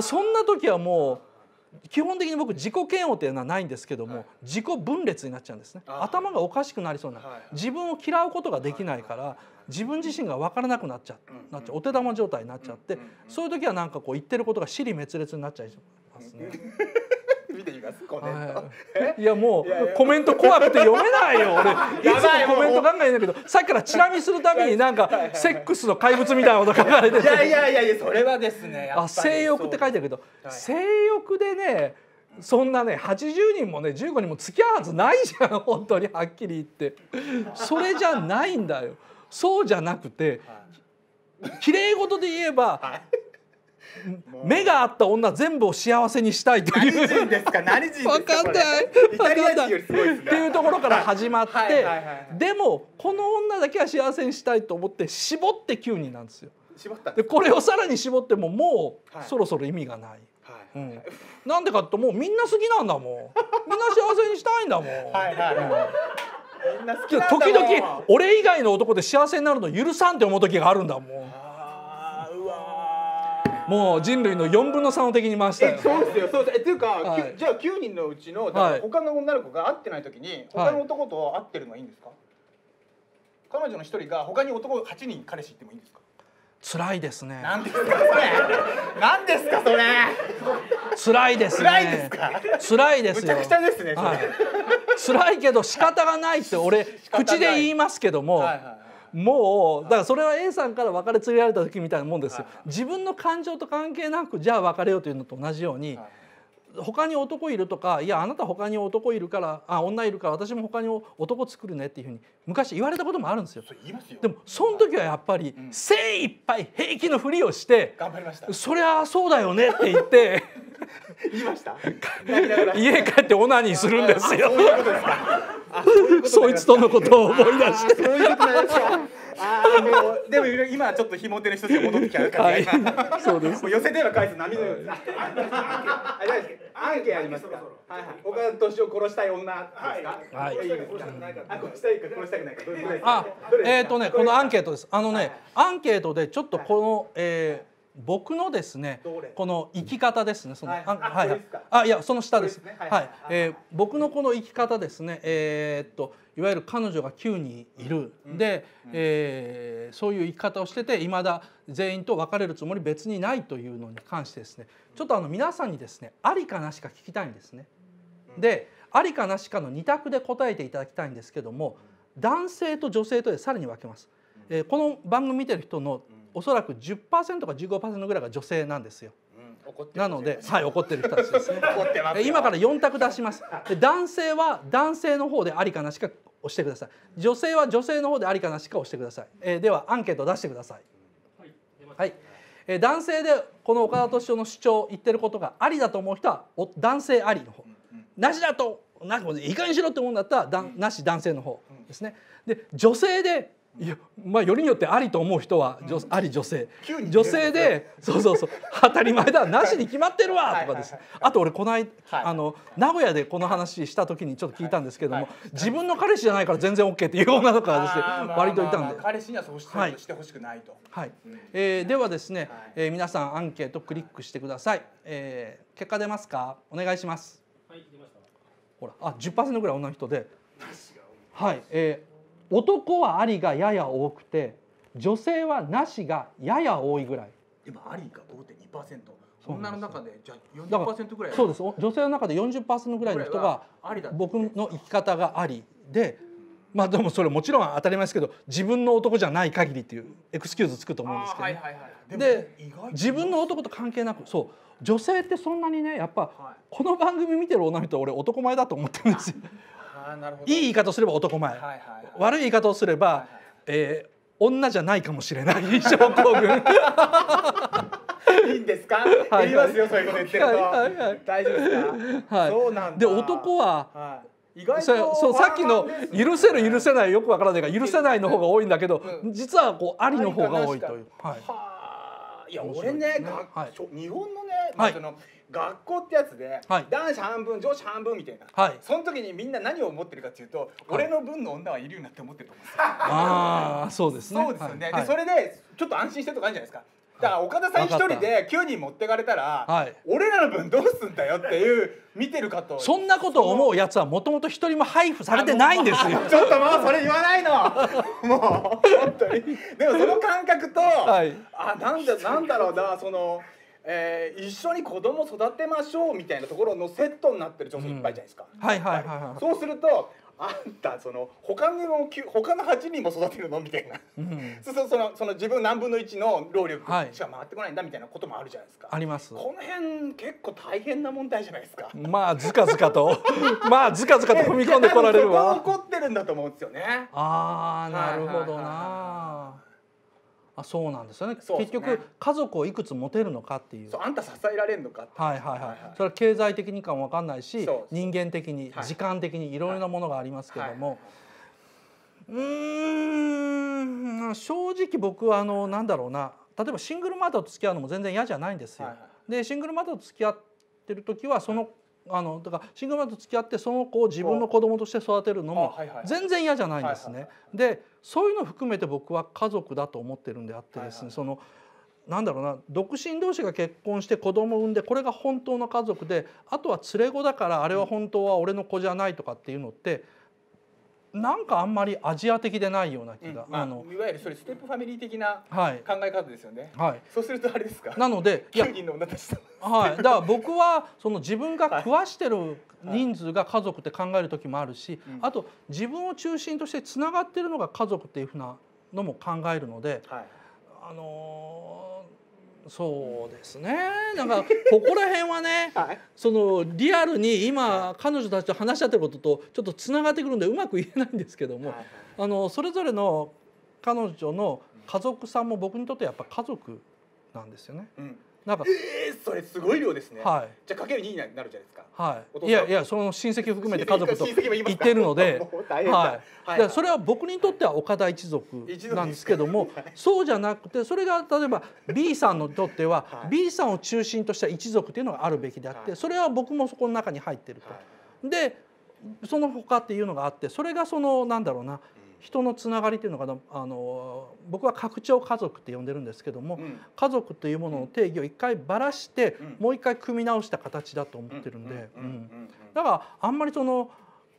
そんな時はもう基本的に僕自己嫌悪っていうのはないんですけども、自己分裂になっちゃうんですね頭がおかしくなりそうな、はい、自分を嫌うことができないから、自分自身が分からなくなっちゃなっちゃお手玉状態になっちゃってそういう時はなんかこう言ってることが尻滅裂になっちゃいますね。[LAUGHS] 見てますコメント、はい、いやもうコメント怖くて読めないよ俺 [LAUGHS] いつもコメント考えないけどさっきからチラ見するたびに [LAUGHS] なんかセックスの怪物みたいなこと書かれてていやいやいやいやそれはですねあ性欲って書いてあるけど、性欲でねそんなね80人もね15人も付き合うはずないじゃん本当にはっきり言ってそれじゃないんだよそうじゃなくて、きれい事で言えば、目があった女全部を幸せにしたいという何人ですか何人ですか分かんないイタリア人よりすごいですねっていうところから始まって、でもこの女だけは幸せにしたいと思って絞って9人なんですよ絞ったでこれをさらに絞ってももうそろそろ意味がない、なんでかってもうみんな好きなんだもんみんな幸せにしたいんだもんはいはい時々俺以外の男で幸せになるの許さんって思う時があるんだもう。もう人類の4分の3を敵に回したそうですよそうですえっていうか、はい、じゃあ9人のうちの他の女の子が会ってない時に他の男と会ってるのはいいんですか、はい、彼女の1人が他に男8人彼氏ってもいいんですか辛いですね。なんですかそれ。なんですかそれ。辛いですね。辛いですか。辛いですよ。むちゃくちゃですね。はい、辛いけど仕方がないって俺口で言いますけども。はいはいもうだからそれは A さんから別れ告げられた時みたいなもんですよ。自分の感情と関係なくじゃあ別れようというのと同じように、はい他に男いるとかいやあなた他に男いるからあ女いるから私も他に男作るねっていうふうに昔言われたこともあるんですよ。でもその時はやっぱり精一杯平気のふりをして頑張りましたそりゃそうだよねって言って [LAUGHS] 言いました [LAUGHS] 家帰ってオナニーするんですよ。そいつとのことを思い出して。でも今ちょっとひも手の人たちが戻ってきうから、はい、そうです寄せては返す波のようにあれ何ですかアンケありますかはいはい岡田敏夫殺したい女ですかはい殺したいか殺したくないかあえっ、ー、とねこのアンケートですあのね、はい、アンケートでちょっとこの、えー僕のですねこの生き方ですねその、はい、あ,、はいはい、あいやその下です、ね、はい、はい、えー、僕のこの生き方ですねえー、っといわゆる彼女が9人いる、うん、で、うん、えー、そういう生き方をしてて未だ全員と別れるつもり別にないというのに関してですねちょっとあの皆さんにですねありかなしか聞きたいんですね。でありかなしかの2択で答えていただきたいんですけども男性と女性とでさらに分けます。えー、この番組見てる人のおそらく10%か15%ぐらいが女性なんですよ。なので、[LAUGHS] はい、怒ってる人たちですね。今から4択出します。男性は男性の方でありかなしか押してください。女性は女性の方でありかなしか押してください。えー、ではアンケート出してください。はい。はえー、男性でこの岡田敏夫の主張言ってることがありだと思う人はお男性ありの方、なしだとなんかいい加しろって思うんだったらだなし男性の方ですね。で、女性でいやまあよりによってありと思う人はうん、あり女性女性で [LAUGHS] そうそうそう当たり前だなしに決まってるわとかです、あと俺この間、はい、あの名古屋でこの話した時にちょっと聞いたんですけども、自分の彼氏じゃないから全然 OK っていう女とかですね割といたんで、彼氏にはそうしてほしくないとはい、うえー、ではですね、えー、皆さんアンケートクリックしてください、えー、結果出ますかお願いしますはい出ましたほらあ10%ぐらい女の人ではい、えー男はありがやや多くて女性はなしがやや多いぐらいでもありが5.2%女の中でじゃあ40%ぐらいそうです女性の中で40%ぐらいの人が僕の生き方がありでまあでもそれもちろん当たり前ですけど自分の男じゃない限りっていうエクスキューズつくと思うんですけど、ねはいはい、で自分の男と関係なくそう女性ってそんなにねやっぱ、はい、この番組見てる女の人俺男前だと思ってるんですよ。[LAUGHS] いい言い方をすれば男前、はいはいはい、悪い言い方をすれば、はいはい、えー、女じゃないかもしれない症候群。いいんですか。はい、いますよ、そういうこと言ってると。はいはいはい、大丈夫ですか。はい、そうなんで、男は。はい意外とそうさっきの許せる許せないよくわからないが許せないの方が多いんだけど、うん、実はこうありの方が多いという。はい、はい、いや俺ね、はい、日本のね、まあ、その、はい学校ってやつで、はい、男子半分女子半分みたいな、はい、その時にみんな何を思ってるかっていうと、はい、俺の分の女はいるよなって思ってると思うんですよ。ああそうですね。そうですよね。でそれでちょっと安心してとかあるじゃないですか。だから岡田さん一人で9人持ってかれたら、はい、俺らの分どうすんだよっていう見てるかとそんなことを思うやつはもともと一人も配布されてないんですよちょっともうそれ言わないのもう本当にでもその感覚と、はい、あなんだなんだろうなその。えー、一緒に子供育てましょうみたいなところのセットになってる女性いっぱいじゃないですか。うん、はいはいはい、はい、そうするとあんたその他にも他の8人も育てるのみたいな、うん、そうそそのその自分何分の1の労力しか回ってこないんだみたいなこともあるじゃないですか、はい、ありますこの辺結構大変な問題じゃないですかまあずかずかと [LAUGHS] まあずかずかと踏み込んでこられるわ怒ってるんだと思うんですよねああなるほどな、はいはいはいはいあそうなんですよね、ね、結局家族をいくつ持てるのかっていうあんた支えられるのかはいはいはい、はいはい、それは経済的にかも分かんないし人間的に、はい、時間的にいろいろなものがありますけども、うん正直僕はあのなんだろうな例えばシングルマザーと付き合うのも全然嫌じゃないんですよ。でシングルマザーと付き合ってる時はそのあのだからシングルマザーと付き合ってその子を自分の子供として育てるのも全然嫌じゃないんですね。でそういうの含めて僕は家族だと思ってるんであってですねそのなんだろうな独身同士が結婚して子供を産んでこれが本当の家族であとは連れ子だからあれは本当は俺の子じゃないとかっていうのって。なんかあんまりアジア的でないような気が、うんまあ、あのいわゆるそれステップファミリー的な考え方ですよね。はい、そうするとあれですか。なので、9人 [LAUGHS] の女たちはい。だから [LAUGHS] 僕はその自分が食わしてる人数が家族って考える時もあるし、はい、あと自分を中心としてつながってるのが家族っていうふうなのも考えるので、はい、あのーそうですねなんかここら辺はね、[LAUGHS] はい、そのリアルに今彼女たちと話し合ってることとちょっとつながってくるんでうまく言えないんですけども、はいはい、あのそれぞれの彼女の家族さんも僕にとってやっぱ家族なんですよね。うんなんかえー、それすごい量ですね、はい、じゃあかける2になるじゃないですか、はい、いやいやその親戚含めて家族といてるので、[LAUGHS] はい、はい、それは僕にとっては岡田一族なんですけども、はい、そうじゃなくてそれが例えば B さんにとっては、はい、B さんを中心とした一族というのがあるべきであって、それは僕もそこの中に入ってると。でその他っていうのがあってそれがそのなんだろうな人のつながりていうのがあの僕は拡張家族って呼んでるんですけども、うん、家族というものの定義を一回ばらして、うん、もう一回組み直した形だと思ってるんでだからあんまりその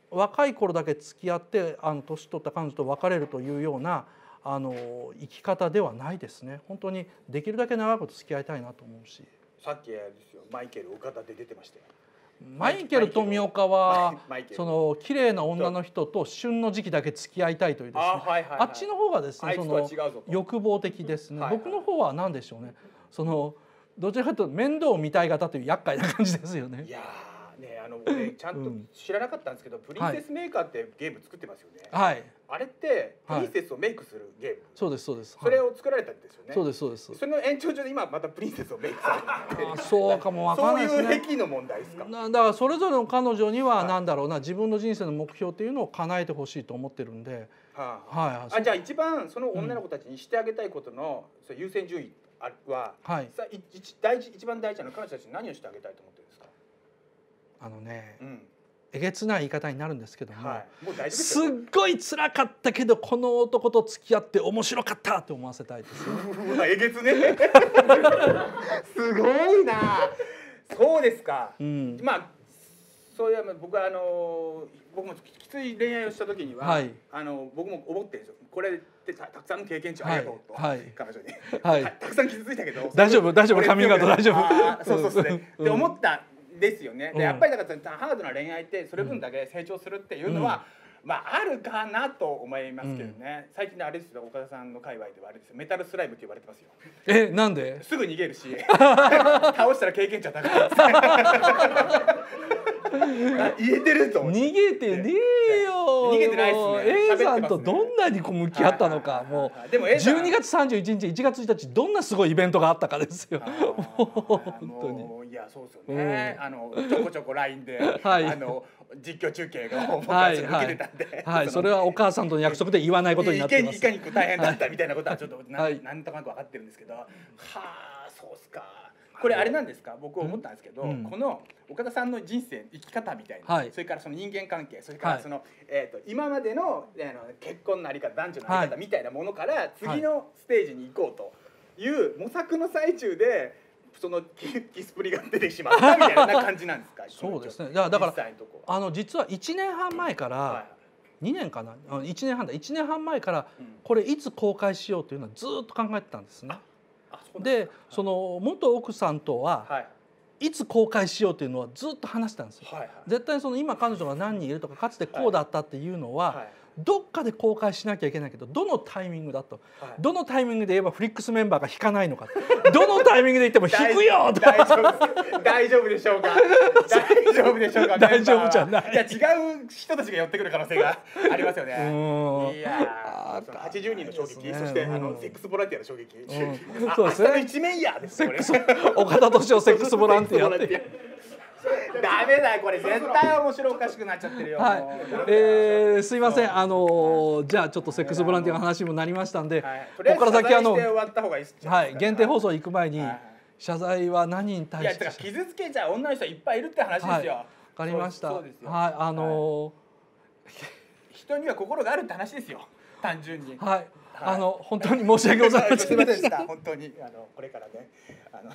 若い頃だけ付き合ってあの年取った彼女と別れるというようなあの生き方ではないですね本当にできるだけ長いこと付き合いたいなと思うしさっきですよマイケル岡田で出てましたよマイケル富岡はその綺麗な女の人と旬の時期だけ付き合いたいというですねあっちの方がですねその欲望的ですね僕の方は何でしょうねそのどちらかというと面倒を見たい方という厄介な感じですよね。ねあの、ね、ちゃんと知らなかったんですけど、うん、プリンセスメーカーってゲーム作ってますよね。はい。あれってプリンセスをメイクするゲーム、はい、そうですそうですそれを作られたんですよね、はい、そうですそうですそれの延長上で今またプリンセスをメイクされてそうかもわかんないですねそういう癖の問題ですかだからそれぞれの彼女には何だろうな、はい、自分の人生の目標っていうのを叶えてほしいと思ってるんで、はあ、はい、あじゃあ一番その女の子たちにしてあげたいことの、うん、優先順位は、はい、さい大事一番大事なの彼女たちに何をしてあげたいと思ってるんですかあのね、うんえげつない言い方になるんですけども,、もすっごい辛かったけどこの男と付き合って面白かったと思わせたいですね。[LAUGHS] えげつね [LAUGHS] すごいなそうですか、うん、まあそういや僕はあの僕もきつい恋愛をした時には、はい、あの僕も思ってるんですよこれでたくさんの経験値ありがとうと、はい、彼女に、はいた、[LAUGHS] たくさん傷ついたけど大丈夫大丈夫髪型大丈夫そうそうですね、うん、っ思ったですよね。でやっぱりだからハードな恋愛ってそれ分だけ成長するっていうのは、まあ、あるかなと思いますけどね、うん、最近のあれですよ岡田さんの界隈ではあれですよメタルスライムって言われてますよえなんですぐ逃げるし [LAUGHS] 倒したら経験値は高い言えてると思って逃げてねえよ逃げてないっすね A さんとどんなにこう向き合ったのかもうでも12月31日1月1日どんなすごいイベントがあったかですよ本当にいやそうですよね、あのちょこちょこ LINE で、はい、あの実況中継が僕たち受けてたんで、はいそれはお母さんとの約束で言わないことになってますいかに大変だったみたいなことはちょっと、はい、なとなく分かってるんですけどはあそうっすかこれあれなんですか僕思ったんですけど、うん、この岡田さんの人生生き方みたいな、はい、それからその人間関係それからその、はい、えーと、今までの,、えの結婚のあり方男女のあり方みたいなものから、次のステージに行こうという模索の最中でそのキスプリが出てしまったみたいな感じなんですか [LAUGHS] そうですねだからあの実は一年半前から、二年かな一年半だ1年半前からこれいつ公開しようというのはずっと考えてたんですね。でその元奥さんとは、はいいつ公開しようというのはずっと話したんですよ、はいはい、絶対その今彼女が何人いるとかかつてこうだったっていうのは、はいはいどっかで公開しなきゃいけないけどどのタイミングだと、はい、どのタイミングで言えばフリックスメンバーが引かないのかどのタイミングで言っても引くよとか大丈夫でしょうか大丈夫でしょうか大丈夫じゃないいや違う人たちが寄ってくる可能性がありますよね [LAUGHS] いや80人の衝撃、ね、そしてあのセックスボランティアの衝撃、そうですね一面やです、ね、セックス岡田敏夫セックスボランティア [LAUGHS] ダメだこれ絶対面白おかしくなっちゃってるよ。はい。えー、すいませんあのー、じゃあちょっとセックスボランティアの話もなりましたんで、はい、ここから先あのはい限定放送行く前に、謝罪は何に対して。いや傷つけちゃう女の人いっぱいいるって話ですよ。わ、はい、かりました。はいあのー、人には心があるって話ですよ。単純に。はい。あの本当に申し訳ございませんでした。[LAUGHS] 本当にあのこれからねあの。